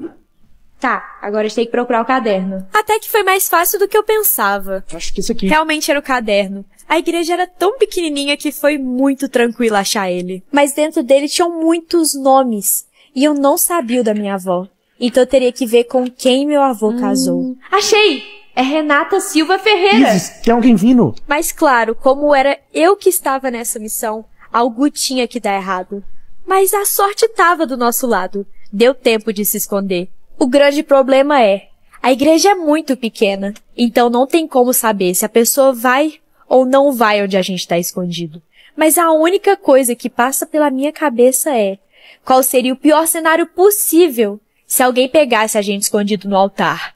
Tá, agora a gente tem que procurar o caderno. Até que foi mais fácil do que eu pensava. Acho que isso aqui. Realmente era o caderno. A igreja era tão pequenininha que foi muito tranquilo achar ele. Mas dentro dele tinham muitos nomes. E eu não sabia o da minha avó. Então eu teria que ver com quem meu avô hum. casou. Achei! É Renata Silva Ferreira! Isis, tem alguém vindo? Mas claro, como era eu que estava nessa missão, algo tinha que dar errado. Mas a sorte estava do nosso lado. Deu tempo de se esconder. O grande problema é, a igreja é muito pequena, então não tem como saber se a pessoa vai ou não vai onde a gente está escondido. Mas a única coisa que passa pela minha cabeça é qual seria o pior cenário possível se alguém pegasse a gente escondido no altar.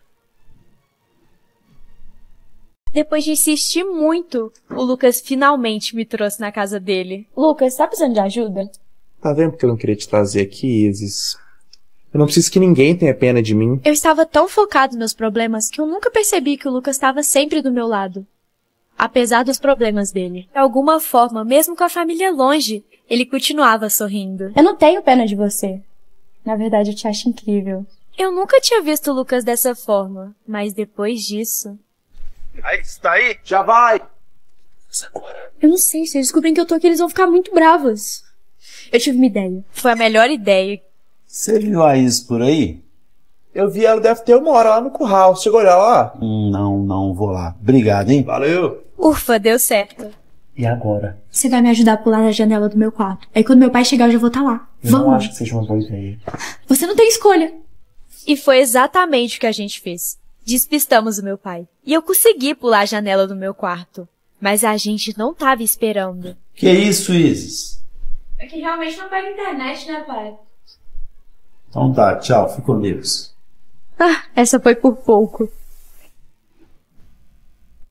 Depois de insistir muito, o Lucas finalmente me trouxe na casa dele. Lucas, tá precisando de ajuda? Tá vendo porque eu não queria te trazer aqui, Isis? Eu não preciso que ninguém tenha pena de mim. Eu estava tão focado nos meus problemas que eu nunca percebi que o Lucas estava sempre do meu lado. Apesar dos problemas dele. De alguma forma, mesmo com a família longe, ele continuava sorrindo. Eu não tenho pena de você. Na verdade, eu te acho incrível. Eu nunca tinha visto o Lucas dessa forma, mas depois disso. Aí, está aí? Já vai! Eu não sei, se eles descobrirem que eu tô aqui, eles vão ficar muito bravos. Eu tive uma ideia. Foi a melhor ideia você viu a Isis por aí? Eu vi ela, deve ter uma hora lá no curral. Chegou a olhar lá? Hum, não, não, vou lá. Obrigado, hein? Valeu! Ufa, deu certo. E agora? Você vai me ajudar a pular na janela do meu quarto. Aí quando meu pai chegar, eu já vou estar tá lá. Eu Vamos. não acho que seja uma boa ideia. Você não tem escolha. E foi exatamente o que a gente fez. Despistamos o meu pai. E eu consegui pular a janela do meu quarto. Mas a gente não tava esperando. Que isso, Isis? É que realmente não pega internet, né, pai? Então tá, tchau, fico livres. Ah, essa foi por pouco.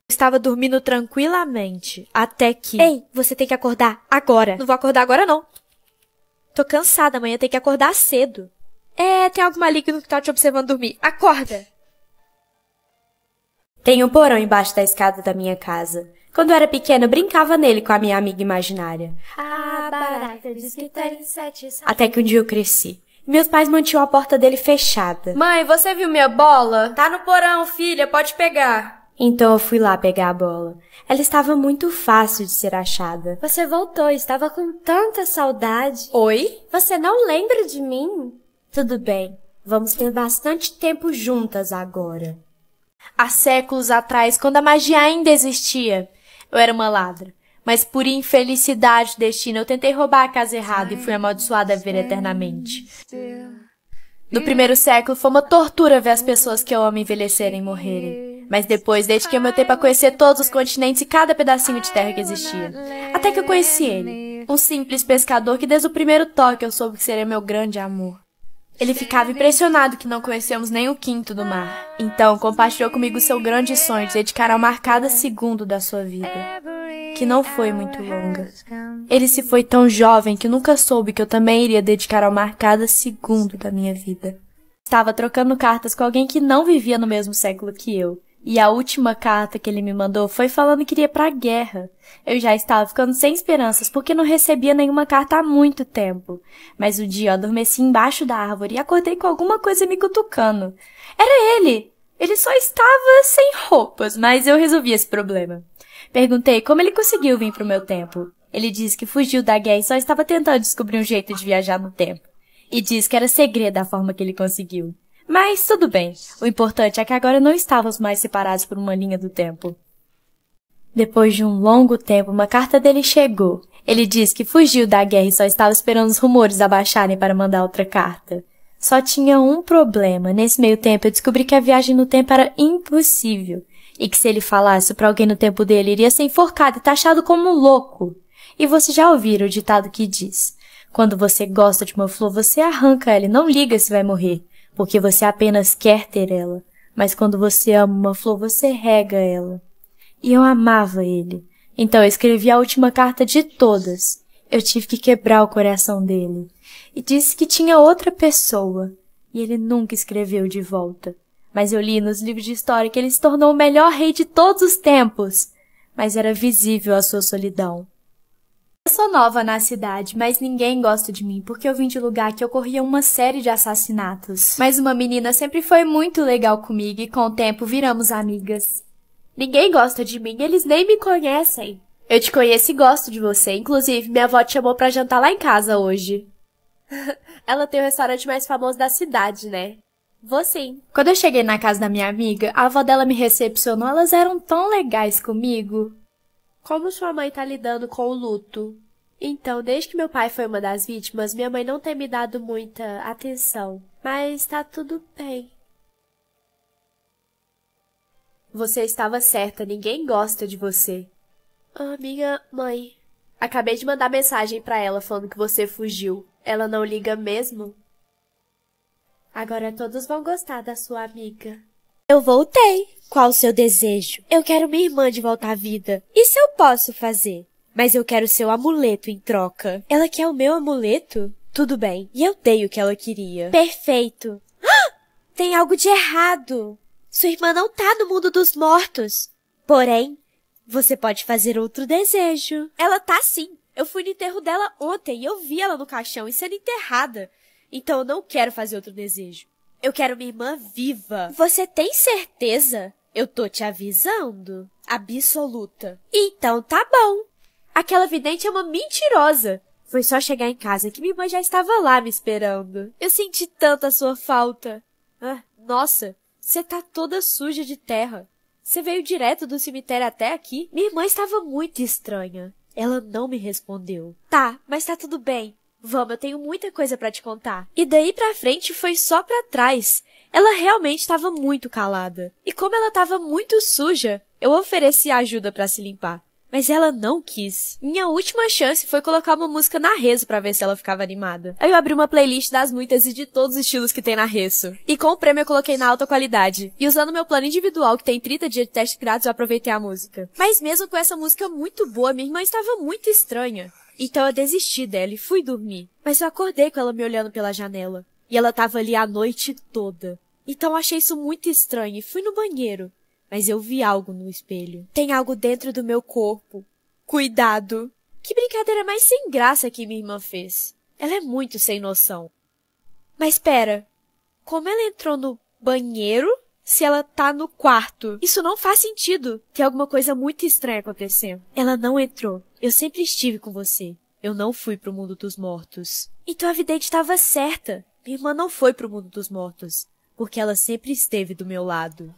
Estava dormindo tranquilamente, até que. Ei, você tem que acordar agora. Não vou acordar agora, não. Tô cansada, amanhã tem que acordar cedo. É, tem algo maligno que tá te observando dormir. Acorda! Tem um porão embaixo da escada da minha casa. Quando eu era pequena, eu brincava nele com a minha amiga imaginária. Ah, barata, diz que tem é sete... Até que um dia eu cresci. Meus pais mantinham a porta dele fechada. Mãe, você viu minha bola? Tá no porão, filha, pode pegar. Então eu fui lá pegar a bola. Ela estava muito fácil de ser achada. Você voltou, estava com tanta saudade. Oi? Você não lembra de mim? Tudo bem, vamos ter bastante tempo juntas agora. Há séculos atrás, quando a magia ainda existia, eu era uma ladra. Mas por infelicidade, destino, eu tentei roubar a casa errada e fui amaldiçoada a viver eternamente. No primeiro século foi uma tortura ver as pessoas que eu amo envelhecerem e morrerem. Mas depois desde que eu me tempo a conhecer todos os continentes e cada pedacinho de terra que existia. Até que eu conheci ele, um simples pescador que desde o primeiro toque eu soube que seria meu grande amor. Ele ficava impressionado que não conhecemos nem o quinto do mar. Então compartilhou comigo seu grande sonho de dedicar ao mar cada segundo da sua vida, que não foi muito longa. Ele se foi tão jovem que nunca soube que eu também iria dedicar ao mar cada segundo da minha vida. Estava trocando cartas com alguém que não vivia no mesmo século que eu. E a última carta que ele me mandou foi falando que iria pra guerra. Eu já estava ficando sem esperanças, porque não recebia nenhuma carta há muito tempo. Mas um dia eu adormeci embaixo da árvore e acordei com alguma coisa me cutucando. Era ele! Ele só estava sem roupas, mas eu resolvi esse problema. Perguntei como ele conseguiu vir pro meu tempo. Ele disse que fugiu da guerra e só estava tentando descobrir um jeito de viajar no tempo. E disse que era segredo a forma que ele conseguiu. Mas tudo bem. O importante é que agora não estávamos mais separados por uma linha do tempo. Depois de um longo tempo, uma carta dele chegou. Ele disse que fugiu da guerra e só estava esperando os rumores abaixarem para mandar outra carta. Só tinha um problema. Nesse meio tempo, eu descobri que a viagem no tempo era impossível. E que se ele falasse para alguém no tempo dele, iria ser enforcado e taxado como um louco. E você já ouviram o ditado que diz: Quando você gosta de uma flor, você arranca ela e não liga se vai morrer porque você apenas quer ter ela. Mas quando você ama uma flor, você rega ela. E eu amava ele. Então eu escrevi a última carta de todas. Eu tive que quebrar o coração dele. E disse que tinha outra pessoa. E ele nunca escreveu de volta. Mas eu li nos livros de história que ele se tornou o melhor rei de todos os tempos. Mas era visível a sua solidão. Eu sou nova na cidade, mas ninguém gosta de mim porque eu vim de lugar que ocorria uma série de assassinatos. Mas uma menina sempre foi muito legal comigo e com o tempo viramos amigas. Ninguém gosta de mim, eles nem me conhecem. Eu te conheço e gosto de você. Inclusive, minha avó te chamou pra jantar lá em casa hoje. *laughs* Ela tem o restaurante mais famoso da cidade, né? Vou sim. Quando eu cheguei na casa da minha amiga, a avó dela me recepcionou. Elas eram tão legais comigo. Como sua mãe está lidando com o luto? Então, desde que meu pai foi uma das vítimas, minha mãe não tem me dado muita atenção, mas está tudo bem. Você estava certa, ninguém gosta de você. Ah, minha mãe. Acabei de mandar mensagem para ela falando que você fugiu. Ela não liga mesmo? Agora todos vão gostar da sua amiga. Eu voltei. Qual o seu desejo? Eu quero minha irmã de volta à vida. Isso eu posso fazer. Mas eu quero seu amuleto em troca. Ela quer o meu amuleto? Tudo bem. E eu dei o que ela queria. Perfeito. Ah! Tem algo de errado. Sua irmã não tá no mundo dos mortos. Porém, você pode fazer outro desejo. Ela tá sim. Eu fui no enterro dela ontem e eu vi ela no caixão e sendo enterrada. Então eu não quero fazer outro desejo. Eu quero minha irmã viva. Você tem certeza? Eu tô te avisando. Absoluta. Então tá bom. Aquela vidente é uma mentirosa. Foi só chegar em casa que minha irmã já estava lá me esperando. Eu senti tanto a sua falta. Ah, nossa, você tá toda suja de terra. Você veio direto do cemitério até aqui? Minha irmã estava muito estranha. Ela não me respondeu. Tá, mas tá tudo bem. Vamos, eu tenho muita coisa para te contar. E daí pra frente foi só para trás. Ela realmente estava muito calada. E como ela estava muito suja, eu ofereci ajuda para se limpar. Mas ela não quis. Minha última chance foi colocar uma música na rezo para ver se ela ficava animada. Aí eu abri uma playlist das muitas e de todos os estilos que tem na rezo. E com o prêmio eu coloquei na alta qualidade. E usando meu plano individual, que tem 30 dias de teste grátis, eu aproveitei a música. Mas mesmo com essa música muito boa, minha irmã estava muito estranha. Então eu desisti dela e fui dormir. Mas eu acordei com ela me olhando pela janela. E ela tava ali a noite toda. Então achei isso muito estranho e fui no banheiro. Mas eu vi algo no espelho. Tem algo dentro do meu corpo. Cuidado! Que brincadeira mais sem graça que minha irmã fez. Ela é muito sem noção. Mas pera, como ela entrou no banheiro? se ela tá no quarto. Isso não faz sentido. Tem alguma coisa muito estranha acontecendo. Ela não entrou. Eu sempre estive com você. Eu não fui pro mundo dos mortos. Então a vidente estava certa. Minha irmã não foi pro mundo dos mortos, porque ela sempre esteve do meu lado.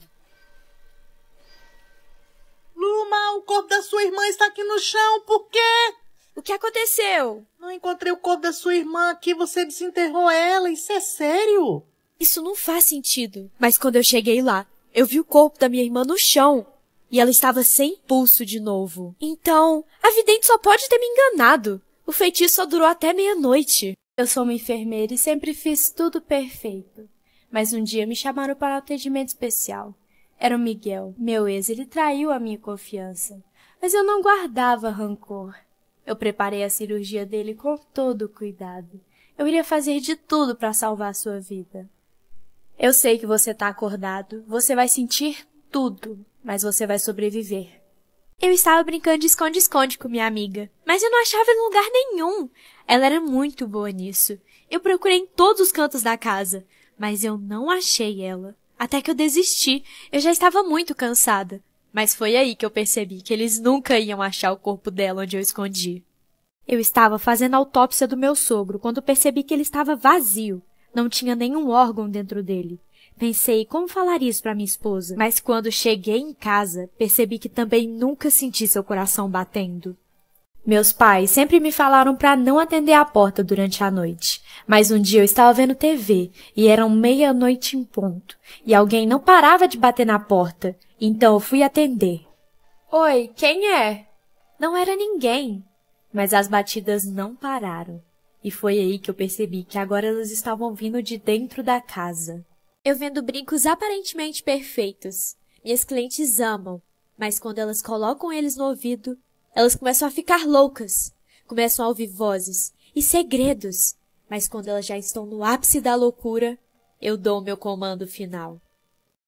Luma, o corpo da sua irmã está aqui no chão. Por quê? O que aconteceu? Não encontrei o corpo da sua irmã aqui. Você desenterrou ela. Isso é sério? Isso não faz sentido. Mas quando eu cheguei lá, eu vi o corpo da minha irmã no chão. E ela estava sem pulso de novo. Então, a vidente só pode ter me enganado. O feitiço só durou até meia-noite. Eu sou uma enfermeira e sempre fiz tudo perfeito. Mas um dia me chamaram para um atendimento especial. Era o Miguel, meu ex, ele traiu a minha confiança. Mas eu não guardava rancor. Eu preparei a cirurgia dele com todo o cuidado. Eu iria fazer de tudo para salvar sua vida. Eu sei que você tá acordado, você vai sentir tudo, mas você vai sobreviver. Eu estava brincando de esconde-esconde com minha amiga, mas eu não achava em lugar nenhum. Ela era muito boa nisso. Eu procurei em todos os cantos da casa, mas eu não achei ela. Até que eu desisti, eu já estava muito cansada. Mas foi aí que eu percebi que eles nunca iam achar o corpo dela onde eu escondi. Eu estava fazendo a autópsia do meu sogro quando percebi que ele estava vazio. Não tinha nenhum órgão dentro dele. Pensei como falar isso para minha esposa, mas quando cheguei em casa, percebi que também nunca senti seu coração batendo. Meus pais sempre me falaram para não atender a porta durante a noite, mas um dia eu estava vendo TV e eram meia-noite em ponto, e alguém não parava de bater na porta, então eu fui atender. Oi, quem é? Não era ninguém, mas as batidas não pararam. E foi aí que eu percebi que agora elas estavam vindo de dentro da casa. Eu vendo brincos aparentemente perfeitos. Minhas clientes amam, mas quando elas colocam eles no ouvido, elas começam a ficar loucas. Começam a ouvir vozes e segredos. Mas quando elas já estão no ápice da loucura, eu dou o meu comando final.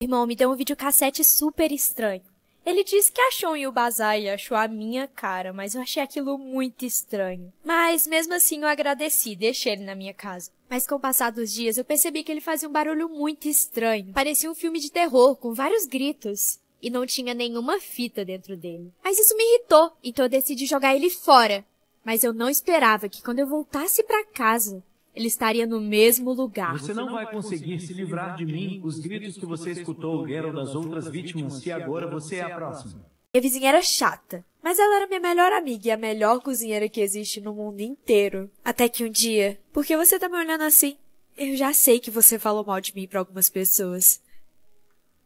Irmão, me deu um videocassete super estranho. Ele disse que achou em Ubazai e achou a minha cara, mas eu achei aquilo muito estranho. Mas mesmo assim eu agradeci, deixei ele na minha casa. Mas com o passar dos dias eu percebi que ele fazia um barulho muito estranho. Parecia um filme de terror, com vários gritos e não tinha nenhuma fita dentro dele. Mas isso me irritou, então eu decidi jogar ele fora. Mas eu não esperava que quando eu voltasse para casa, ele estaria no mesmo lugar. Você não vai conseguir se livrar de mim, os gritos que você escutou eram das outras vítimas, se agora você é a próxima. Minha vizinha era chata, mas ela era minha melhor amiga e a melhor cozinheira que existe no mundo inteiro. Até que um dia, por que você tá me olhando assim? Eu já sei que você falou mal de mim para algumas pessoas.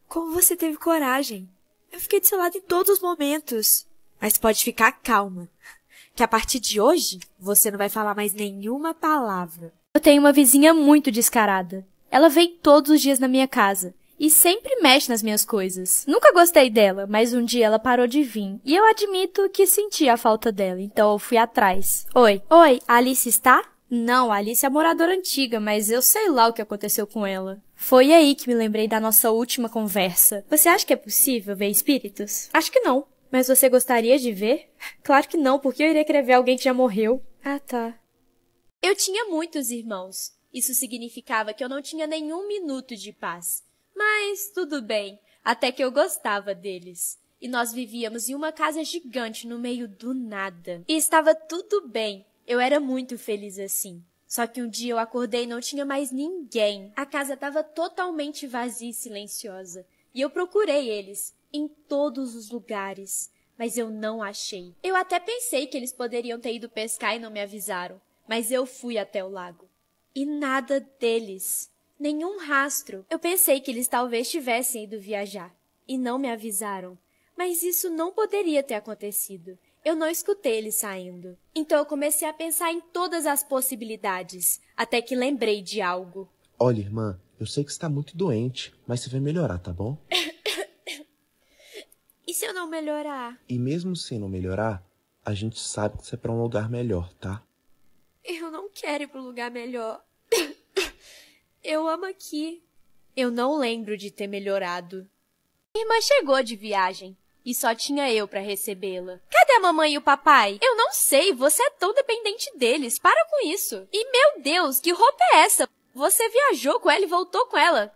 Como você teve coragem? Eu fiquei do seu lado em todos os momentos. Mas pode ficar calma, que a partir de hoje você não vai falar mais nenhuma palavra. Eu tenho uma vizinha muito descarada. Ela vem todos os dias na minha casa e sempre mexe nas minhas coisas. Nunca gostei dela, mas um dia ela parou de vir e eu admito que senti a falta dela, então eu fui atrás. Oi, oi, Alice está? Não, Alice é moradora antiga, mas eu sei lá o que aconteceu com ela. Foi aí que me lembrei da nossa última conversa. Você acha que é possível ver espíritos? Acho que não. Mas você gostaria de ver? *laughs* Claro que não, porque eu iria querer ver alguém que já morreu. Ah, tá. Eu tinha muitos irmãos. Isso significava que eu não tinha nenhum minuto de paz. Mas tudo bem, até que eu gostava deles. E nós vivíamos em uma casa gigante no meio do nada. E estava tudo bem. Eu era muito feliz assim. Só que um dia eu acordei e não tinha mais ninguém. A casa estava totalmente vazia e silenciosa. E eu procurei eles em todos os lugares, mas eu não achei. Eu até pensei que eles poderiam ter ido pescar e não me avisaram. Mas eu fui até o lago. E nada deles. Nenhum rastro. Eu pensei que eles talvez tivessem ido viajar. E não me avisaram. Mas isso não poderia ter acontecido. Eu não escutei eles saindo. Então eu comecei a pensar em todas as possibilidades, até que lembrei de algo. Olha, irmã, eu sei que está muito doente, mas você vai melhorar, tá bom? *coughs* e se eu não melhorar? E mesmo se não melhorar, a gente sabe que você é para um lugar melhor, tá? Eu não quero ir pro lugar melhor. Eu amo aqui. Eu não lembro de ter melhorado. Minha irmã chegou de viagem e só tinha eu para recebê-la. Cadê a mamãe e o papai? Eu não sei, você é tão dependente deles. Para com isso. E meu Deus, que roupa é essa? Você viajou com ela e voltou com ela.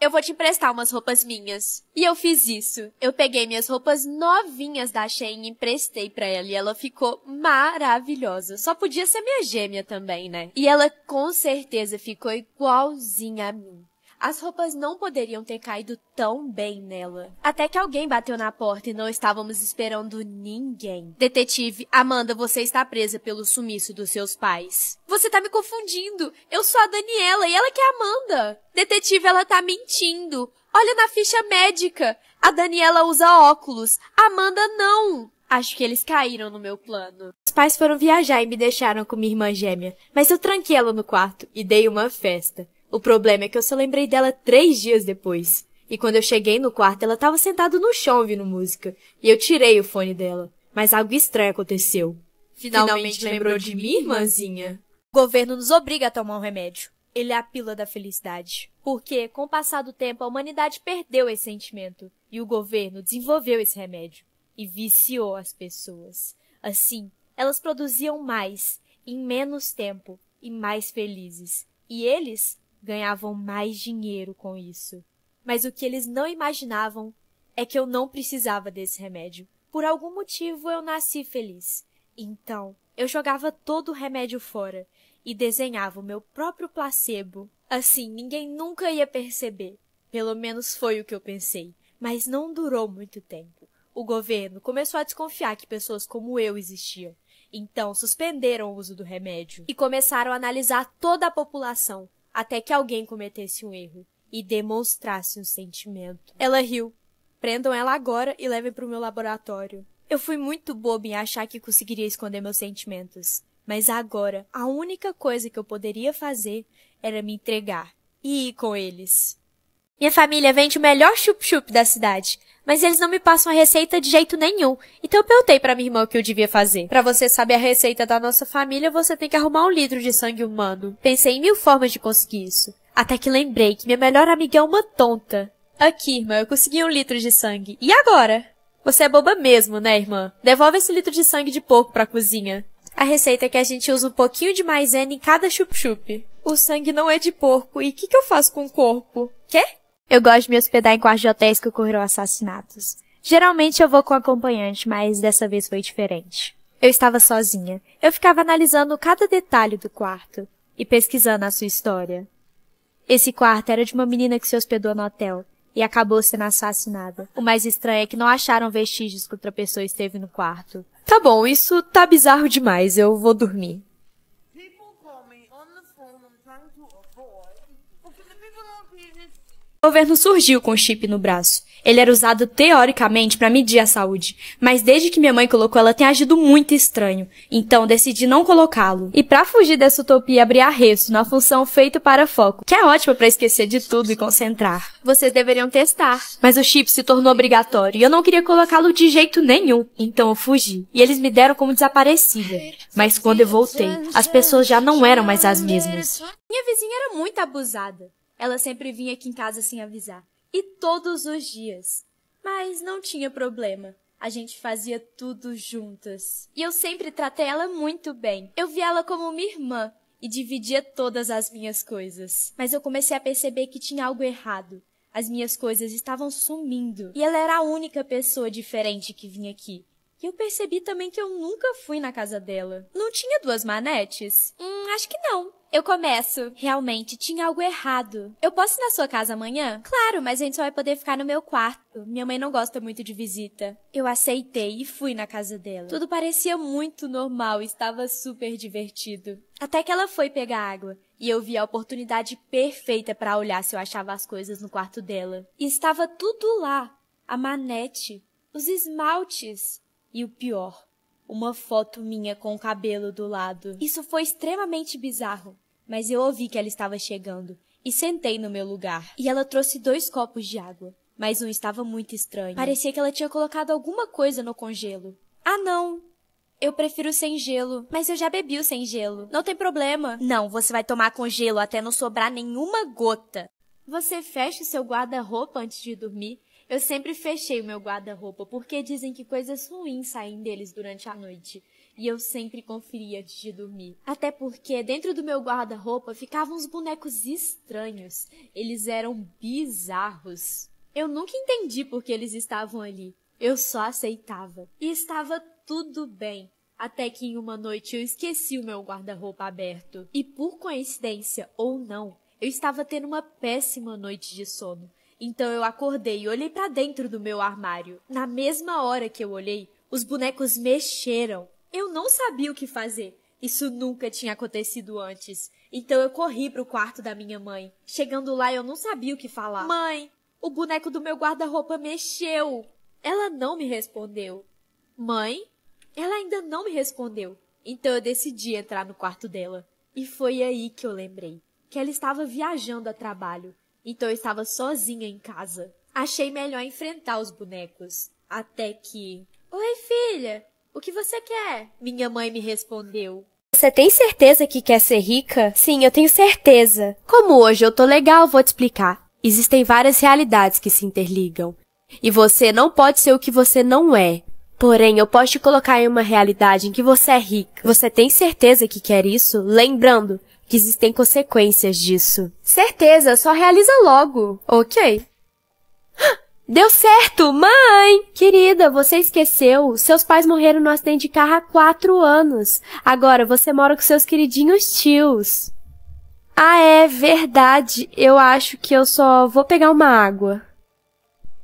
Eu vou te emprestar umas roupas minhas. E eu fiz isso. Eu peguei minhas roupas novinhas da Shein e emprestei para ela e ela ficou maravilhosa. Só podia ser minha gêmea também, né? E ela com certeza ficou igualzinha a mim. As roupas não poderiam ter caído tão bem nela. Até que alguém bateu na porta e não estávamos esperando ninguém. Detetive, Amanda, você está presa pelo sumiço dos seus pais. Você tá me confundindo. Eu sou a Daniela e ela que é a Amanda. Detetive, ela tá mentindo. Olha na ficha médica. A Daniela usa óculos. A Amanda não. Acho que eles caíram no meu plano. Os pais foram viajar e me deixaram com minha irmã gêmea, mas eu tranquei ela no quarto e dei uma festa. O problema é que eu só lembrei dela três dias depois. E quando eu cheguei no quarto, ela estava sentada no chão ouvindo música. E eu tirei o fone dela. Mas algo estranho aconteceu. Finalmente, Finalmente lembrou, de, de mim, irmãzinha? O governo nos obriga a tomar um remédio. Ele é a pílula da felicidade. Porque, com o passar do tempo, a humanidade perdeu esse sentimento. E o governo desenvolveu esse remédio. E viciou as pessoas. Assim, elas produziam mais, em menos tempo, e mais felizes. E eles ganhavam mais dinheiro com isso. Mas o que eles não imaginavam é que eu não precisava desse remédio. Por algum motivo eu nasci feliz. Então, eu jogava todo o remédio fora e desenhava o meu próprio placebo. Assim, ninguém nunca ia perceber. Pelo menos foi o que eu pensei. Mas não durou muito tempo. O governo começou a desconfiar que pessoas como eu existiam. Então, suspenderam o uso do remédio e começaram a analisar toda a população até que alguém cometesse um erro e demonstrasse um sentimento. Ela riu. Prendam ela agora e levem para o meu laboratório. Eu fui muito boba em achar que conseguiria esconder meus sentimentos. Mas agora, a única coisa que eu poderia fazer era me entregar e ir com eles. Minha família vende o melhor chup-chup da cidade, mas eles não me passam a receita de jeito nenhum, então eu perguntei pra minha irmã o que eu devia fazer. Para você saber a receita da nossa família, você tem que arrumar um litro de sangue humano. Pensei em mil formas de conseguir isso. Até que lembrei que minha melhor amiga é uma tonta. Aqui, irmã, eu consegui um litro de sangue. E agora? Você é boba mesmo, né, irmã? Devolve esse litro de sangue de porco pra cozinha. A receita é que a gente usa um pouquinho de maisena em cada chup-chup. O sangue não é de porco, e o que, que eu faço com o corpo? Quê? Eu gosto de me hospedar em quartos de hotéis que ocorreram assassinatos. Geralmente eu vou com acompanhante, mas dessa vez foi diferente. Eu estava sozinha. Eu ficava analisando cada detalhe do quarto e pesquisando a sua história. Esse quarto era de uma menina que se hospedou no hotel e acabou sendo assassinada. O mais estranho é que não acharam vestígios que outra pessoa esteve no quarto. Tá bom, isso tá bizarro demais. Eu vou dormir. governo surgiu com o chip no braço. Ele era usado teoricamente para medir a saúde, mas desde que minha mãe colocou ela tem agido muito estranho, então decidi não colocá-lo. E para fugir dessa utopia, abri a resto na função feito para foco, que é ótima para esquecer de tudo e concentrar. Vocês deveriam testar. Mas o chip se tornou obrigatório e eu não queria colocá-lo de jeito nenhum, então eu fugi. E eles me deram como desaparecida. Mas quando eu voltei, as pessoas já não eram mais as mesmas. Minha vizinha era muito abusada. Ela sempre vinha aqui em casa sem avisar. E todos os dias. Mas não tinha problema. A gente fazia tudo juntas. E eu sempre tratei ela muito bem. Eu via ela como minha irmã e dividia todas as minhas coisas. Mas eu comecei a perceber que tinha algo errado. As minhas coisas estavam sumindo. E ela era a única pessoa diferente que vinha aqui. E eu percebi também que eu nunca fui na casa dela. Não tinha duas manetes? Hum, acho que não. Eu começo. Realmente, tinha algo errado. Eu posso ir na sua casa amanhã? Claro, mas a gente só vai poder ficar no meu quarto. Minha mãe não gosta muito de visita. Eu aceitei e fui na casa dela. Tudo parecia muito normal, estava super divertido. Até que ela foi pegar água. E eu vi a oportunidade perfeita para olhar se eu achava as coisas no quarto dela. E estava tudo lá: a manete, os esmaltes e o pior, uma foto minha com o cabelo do lado. Isso foi extremamente bizarro, mas eu ouvi que ela estava chegando e sentei no meu lugar. E ela trouxe dois copos de água, mas um estava muito estranho. Parecia que ela tinha colocado alguma coisa no congelo. Ah, não! Eu prefiro sem gelo. Mas eu já bebi o sem gelo. Não tem problema. Não, você vai tomar com gelo até não sobrar nenhuma gota. Você fecha o seu guarda-roupa antes de dormir eu sempre fechei o meu guarda-roupa porque dizem que coisas ruins saem deles durante a noite. E eu sempre conferia antes de dormir. Até porque dentro do meu guarda-roupa ficavam uns bonecos estranhos. Eles eram bizarros. Eu nunca entendi por que eles estavam ali. Eu só aceitava. E estava tudo bem. Até que em uma noite eu esqueci o meu guarda-roupa aberto. E por coincidência ou não, eu estava tendo uma péssima noite de sono. Então eu acordei e olhei para dentro do meu armário. Na mesma hora que eu olhei, os bonecos mexeram. Eu não sabia o que fazer. Isso nunca tinha acontecido antes. Então eu corri para o quarto da minha mãe. Chegando lá, eu não sabia o que falar. Mãe, o boneco do meu guarda-roupa mexeu. Ela não me respondeu. Mãe? Ela ainda não me respondeu. Então eu decidi entrar no quarto dela. E foi aí que eu lembrei que ela estava viajando a trabalho então eu estava sozinha em casa. Achei melhor enfrentar os bonecos. Até que. Oi, filha! O que você quer? Minha mãe me respondeu. Você tem certeza que quer ser rica? Sim, eu tenho certeza. Como hoje eu tô legal, vou te explicar. Existem várias realidades que se interligam. E você não pode ser o que você não é. Porém, eu posso te colocar em uma realidade em que você é rica. Você tem certeza que quer isso? Lembrando, que existem consequências disso. Certeza, só realiza logo. Ok. *gasps* Deu certo, mãe! Querida, você esqueceu. Seus pais morreram no acidente de carro há quatro anos. Agora você mora com seus queridinhos tios. Ah, é verdade. Eu acho que eu só vou pegar uma água.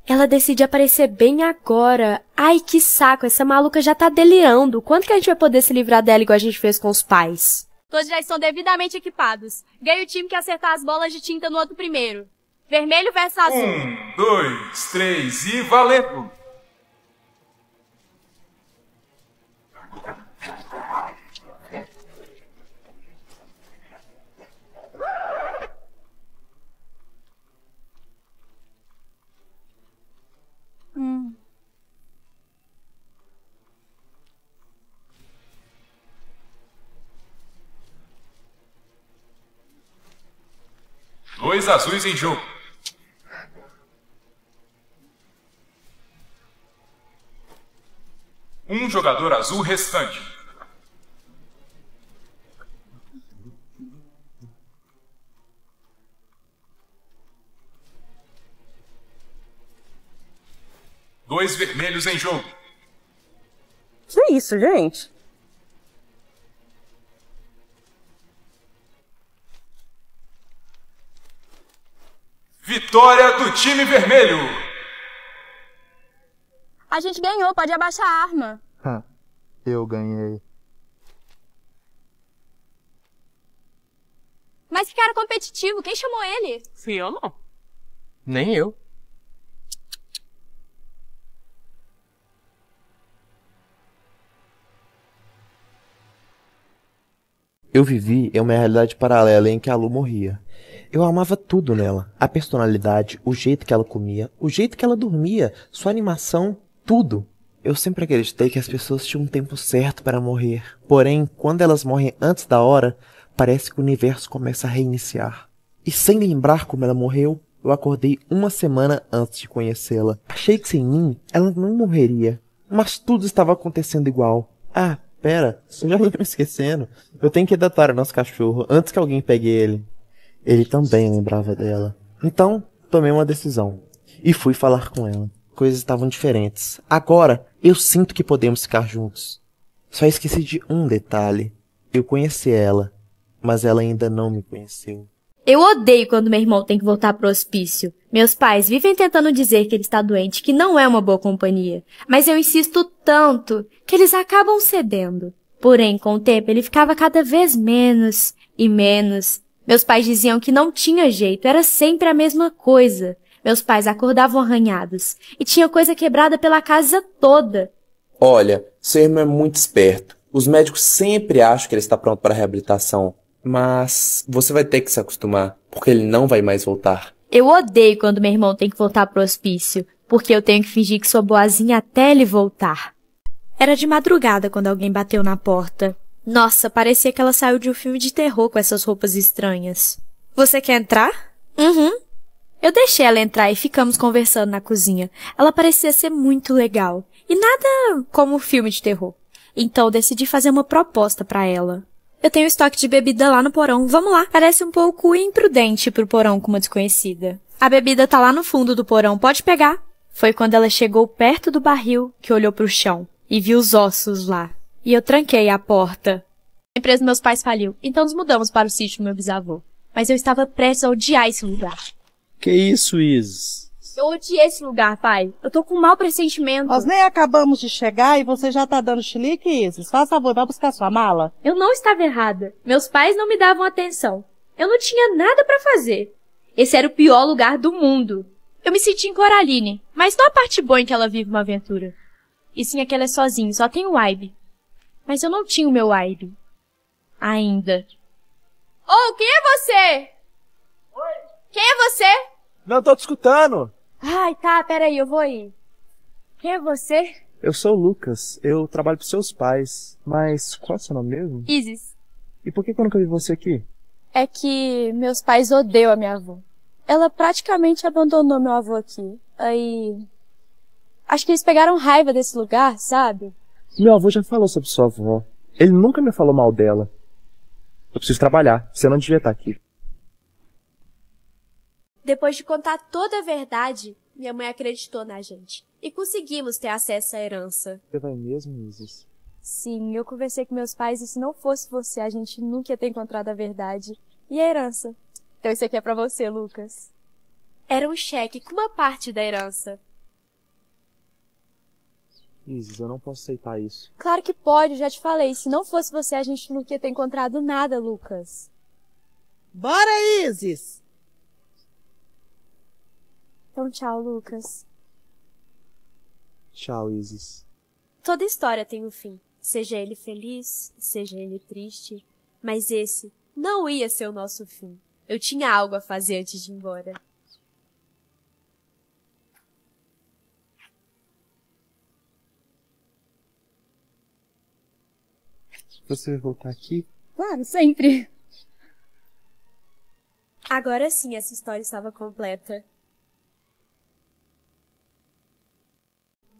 Ela decide aparecer bem agora. Ai, que saco, essa maluca já tá delirando. Quanto que a gente vai poder se livrar dela igual a gente fez com os pais? Todos já estão devidamente equipados. Ganha o time que acertar as bolas de tinta no outro primeiro. Vermelho versus azul. Um, dois, três e valeu! Dois azuis em jogo. Um jogador azul restante. Dois vermelhos em jogo. Que é isso, gente? do time vermelho. A gente ganhou, pode abaixar a arma. Eu ganhei. Mas que cara competitivo, quem chamou ele? Fui eu não. Nem eu. Eu vivi em uma realidade paralela em que a Lu morria. Eu amava tudo nela. A personalidade, o jeito que ela comia, o jeito que ela dormia, sua animação, tudo. Eu sempre acreditei que as pessoas tinham um tempo certo para morrer. Porém, quando elas morrem antes da hora, parece que o universo começa a reiniciar. E sem lembrar como ela morreu, eu acordei uma semana antes de conhecê-la. Achei que sem mim, ela não morreria. Mas tudo estava acontecendo igual. Ah, pera, eu já *laughs* ia me esquecendo. Eu tenho que adotar o nosso cachorro antes que alguém pegue ele. Ele também lembrava dela. Então, tomei uma decisão. E fui falar com ela. Coisas estavam diferentes. Agora, eu sinto que podemos ficar juntos. Só esqueci de um detalhe. Eu conheci ela, mas ela ainda não me conheceu. Eu odeio quando meu irmão tem que voltar pro hospício. Meus pais vivem tentando dizer que ele está doente, que não é uma boa companhia. Mas eu insisto tanto que eles acabam cedendo. Porém, com o tempo, ele ficava cada vez menos e menos meus pais diziam que não tinha jeito, era sempre a mesma coisa. Meus pais acordavam arranhados e tinha coisa quebrada pela casa toda. Olha, seu irmão é muito esperto. Os médicos sempre acham que ele está pronto para a reabilitação, mas você vai ter que se acostumar, porque ele não vai mais voltar. Eu odeio quando meu irmão tem que voltar pro hospício, porque eu tenho que fingir que sou boazinha até ele voltar. Era de madrugada quando alguém bateu na porta. Nossa, parecia que ela saiu de um filme de terror com essas roupas estranhas. Você quer entrar? Uhum. Eu deixei ela entrar e ficamos conversando na cozinha. Ela parecia ser muito legal. E nada como um filme de terror. Então decidi fazer uma proposta para ela. Eu tenho estoque de bebida lá no porão. Vamos lá. Parece um pouco imprudente pro porão com uma desconhecida. A bebida tá lá no fundo do porão. Pode pegar. Foi quando ela chegou perto do barril que olhou pro chão e viu os ossos lá e eu tranquei a porta. A empresa dos meus pais faliu, então nos mudamos para o sítio do meu bisavô. Mas eu estava prestes a odiar esse lugar. Que isso, Isis? Eu odiei esse lugar, pai. Eu tô com um mau pressentimento. Nós nem acabamos de chegar e você já tá dando chilique, Isis. Faz favor, vai buscar sua mala. Eu não estava errada. Meus pais não me davam atenção. Eu não tinha nada para fazer. Esse era o pior lugar do mundo. Eu me senti em Coraline, mas não a parte boa em que ela vive uma aventura. E sim, aquela é sozinha, só tem o Ibe mas eu não tinha o meu aire. Ainda. Oh, quem é você? Oi? Quem é você? Não tô te escutando. Ai, tá, peraí, eu vou ir. Quem é você? Eu sou o Lucas, eu trabalho pros seus pais, mas qual é o seu nome mesmo? Isis. E por que eu nunca vi você aqui? É que meus pais odeiam a minha avó. Ela praticamente abandonou meu avô aqui. Aí. Acho que eles pegaram raiva desse lugar, sabe? Meu avô já falou sobre sua avó. Ele nunca me falou mal dela. Eu preciso trabalhar, você não devia estar aqui. Depois de contar toda a verdade, minha mãe acreditou na gente. E conseguimos ter acesso à herança. Você vai mesmo, Isis? Sim, eu conversei com meus pais e se não fosse você, a gente nunca ia ter encontrado a verdade. E a herança? Então isso aqui é para você, Lucas. Era um cheque com uma parte da herança. Isis, eu não posso aceitar isso. Claro que pode, já te falei. Se não fosse você, a gente não ia ter encontrado nada, Lucas. Bora, Isis! Então, tchau, Lucas. Tchau, Isis. Toda história tem um fim, seja ele feliz, seja ele triste, mas esse não ia ser o nosso fim. Eu tinha algo a fazer antes de ir embora. Você vai voltar aqui? Claro, sempre. Agora sim essa história estava completa.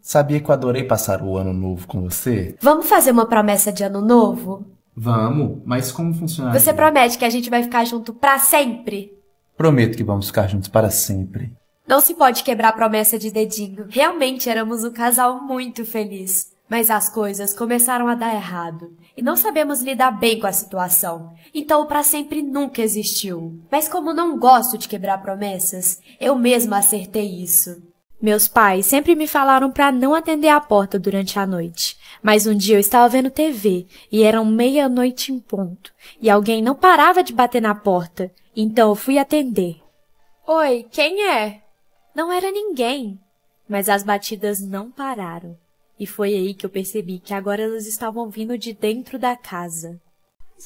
Sabia que eu adorei passar o ano novo com você? Vamos fazer uma promessa de ano novo? Vamos, mas como funciona? Você promete que a gente vai ficar junto para sempre? Prometo que vamos ficar juntos para sempre. Não se pode quebrar a promessa de dedinho. Realmente éramos um casal muito feliz. Mas as coisas começaram a dar errado e não sabemos lidar bem com a situação. Então o para sempre nunca existiu. Mas como não gosto de quebrar promessas, eu mesma acertei isso. Meus pais sempre me falaram para não atender a porta durante a noite. Mas um dia eu estava vendo TV e eram meia-noite em ponto e alguém não parava de bater na porta. Então eu fui atender. Oi, quem é? Não era ninguém, mas as batidas não pararam. E foi aí que eu percebi que agora elas estavam vindo de dentro da casa.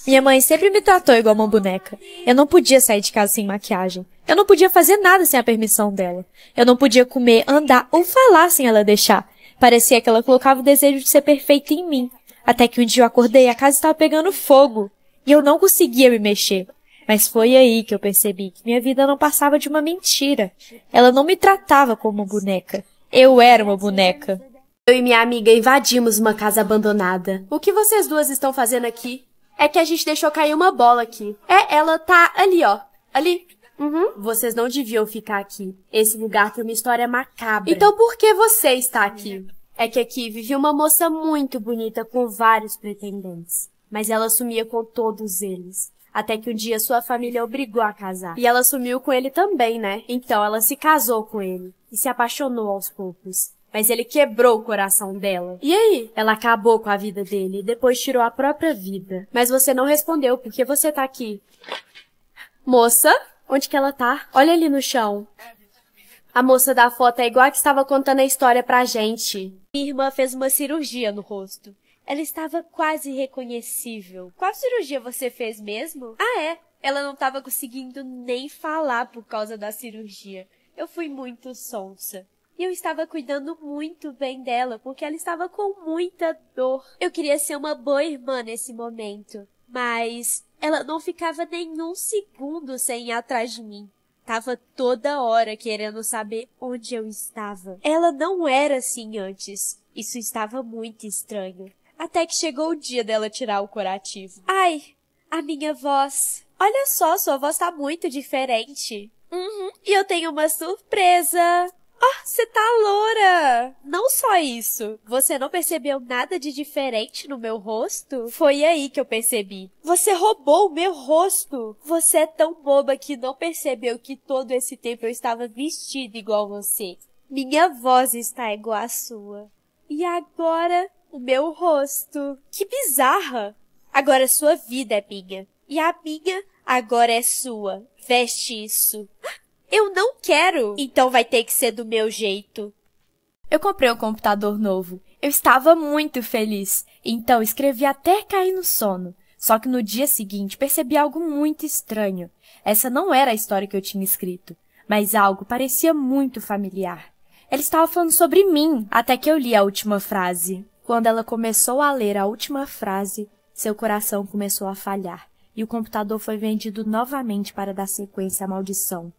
Minha mãe sempre me tratou igual uma boneca. Eu não podia sair de casa sem maquiagem. Eu não podia fazer nada sem a permissão dela. Eu não podia comer, andar ou falar sem ela deixar. Parecia que ela colocava o desejo de ser perfeita em mim. Até que um dia eu acordei e a casa estava pegando fogo. E eu não conseguia me mexer. Mas foi aí que eu percebi que minha vida não passava de uma mentira. Ela não me tratava como uma boneca. Eu era uma boneca. Eu e minha amiga invadimos uma casa abandonada. O que vocês duas estão fazendo aqui? É que a gente deixou cair uma bola aqui. É, ela tá ali, ó. Ali. Uhum. Vocês não deviam ficar aqui. Esse lugar tem uma história macabra. Então por que você está aqui? É que aqui vivia uma moça muito bonita com vários pretendentes. Mas ela sumia com todos eles. Até que um dia sua família obrigou a casar. E ela sumiu com ele também, né? Então ela se casou com ele. E se apaixonou aos poucos. Mas ele quebrou o coração dela. E aí? Ela acabou com a vida dele e depois tirou a própria vida. Mas você não respondeu porque você tá aqui. Moça, onde que ela tá? Olha ali no chão. A moça da foto é igual a que estava contando a história pra gente. Minha irmã fez uma cirurgia no rosto. Ela estava quase irreconhecível. Qual cirurgia você fez mesmo? Ah, é. Ela não estava conseguindo nem falar por causa da cirurgia. Eu fui muito sonsa. E eu estava cuidando muito bem dela, porque ela estava com muita dor. Eu queria ser uma boa irmã nesse momento, mas ela não ficava nenhum segundo sem ir atrás de mim. Tava toda hora querendo saber onde eu estava. Ela não era assim antes. Isso estava muito estranho. Até que chegou o dia dela tirar o curativo. Ai, a minha voz. Olha só, sua voz tá muito diferente. Uhum, e eu tenho uma surpresa. Ah, você tá loura! Não só isso, você não percebeu nada de diferente no meu rosto? Foi aí que eu percebi. Você roubou o meu rosto! Você é tão boba que não percebeu que todo esse tempo eu estava vestida igual você. Minha voz está igual à sua. E agora, o meu rosto. Que bizarra! Agora sua vida é minha. E a minha agora é sua. Veste isso. Ah, eu não quero. Então vai ter que ser do meu jeito. Eu comprei um computador novo. Eu estava muito feliz. Então escrevi até cair no sono. Só que no dia seguinte percebi algo muito estranho. Essa não era a história que eu tinha escrito, mas algo parecia muito familiar. Ela estava falando sobre mim até que eu li a última frase. Quando ela começou a ler a última frase, seu coração começou a falhar e o computador foi vendido novamente para dar sequência à maldição.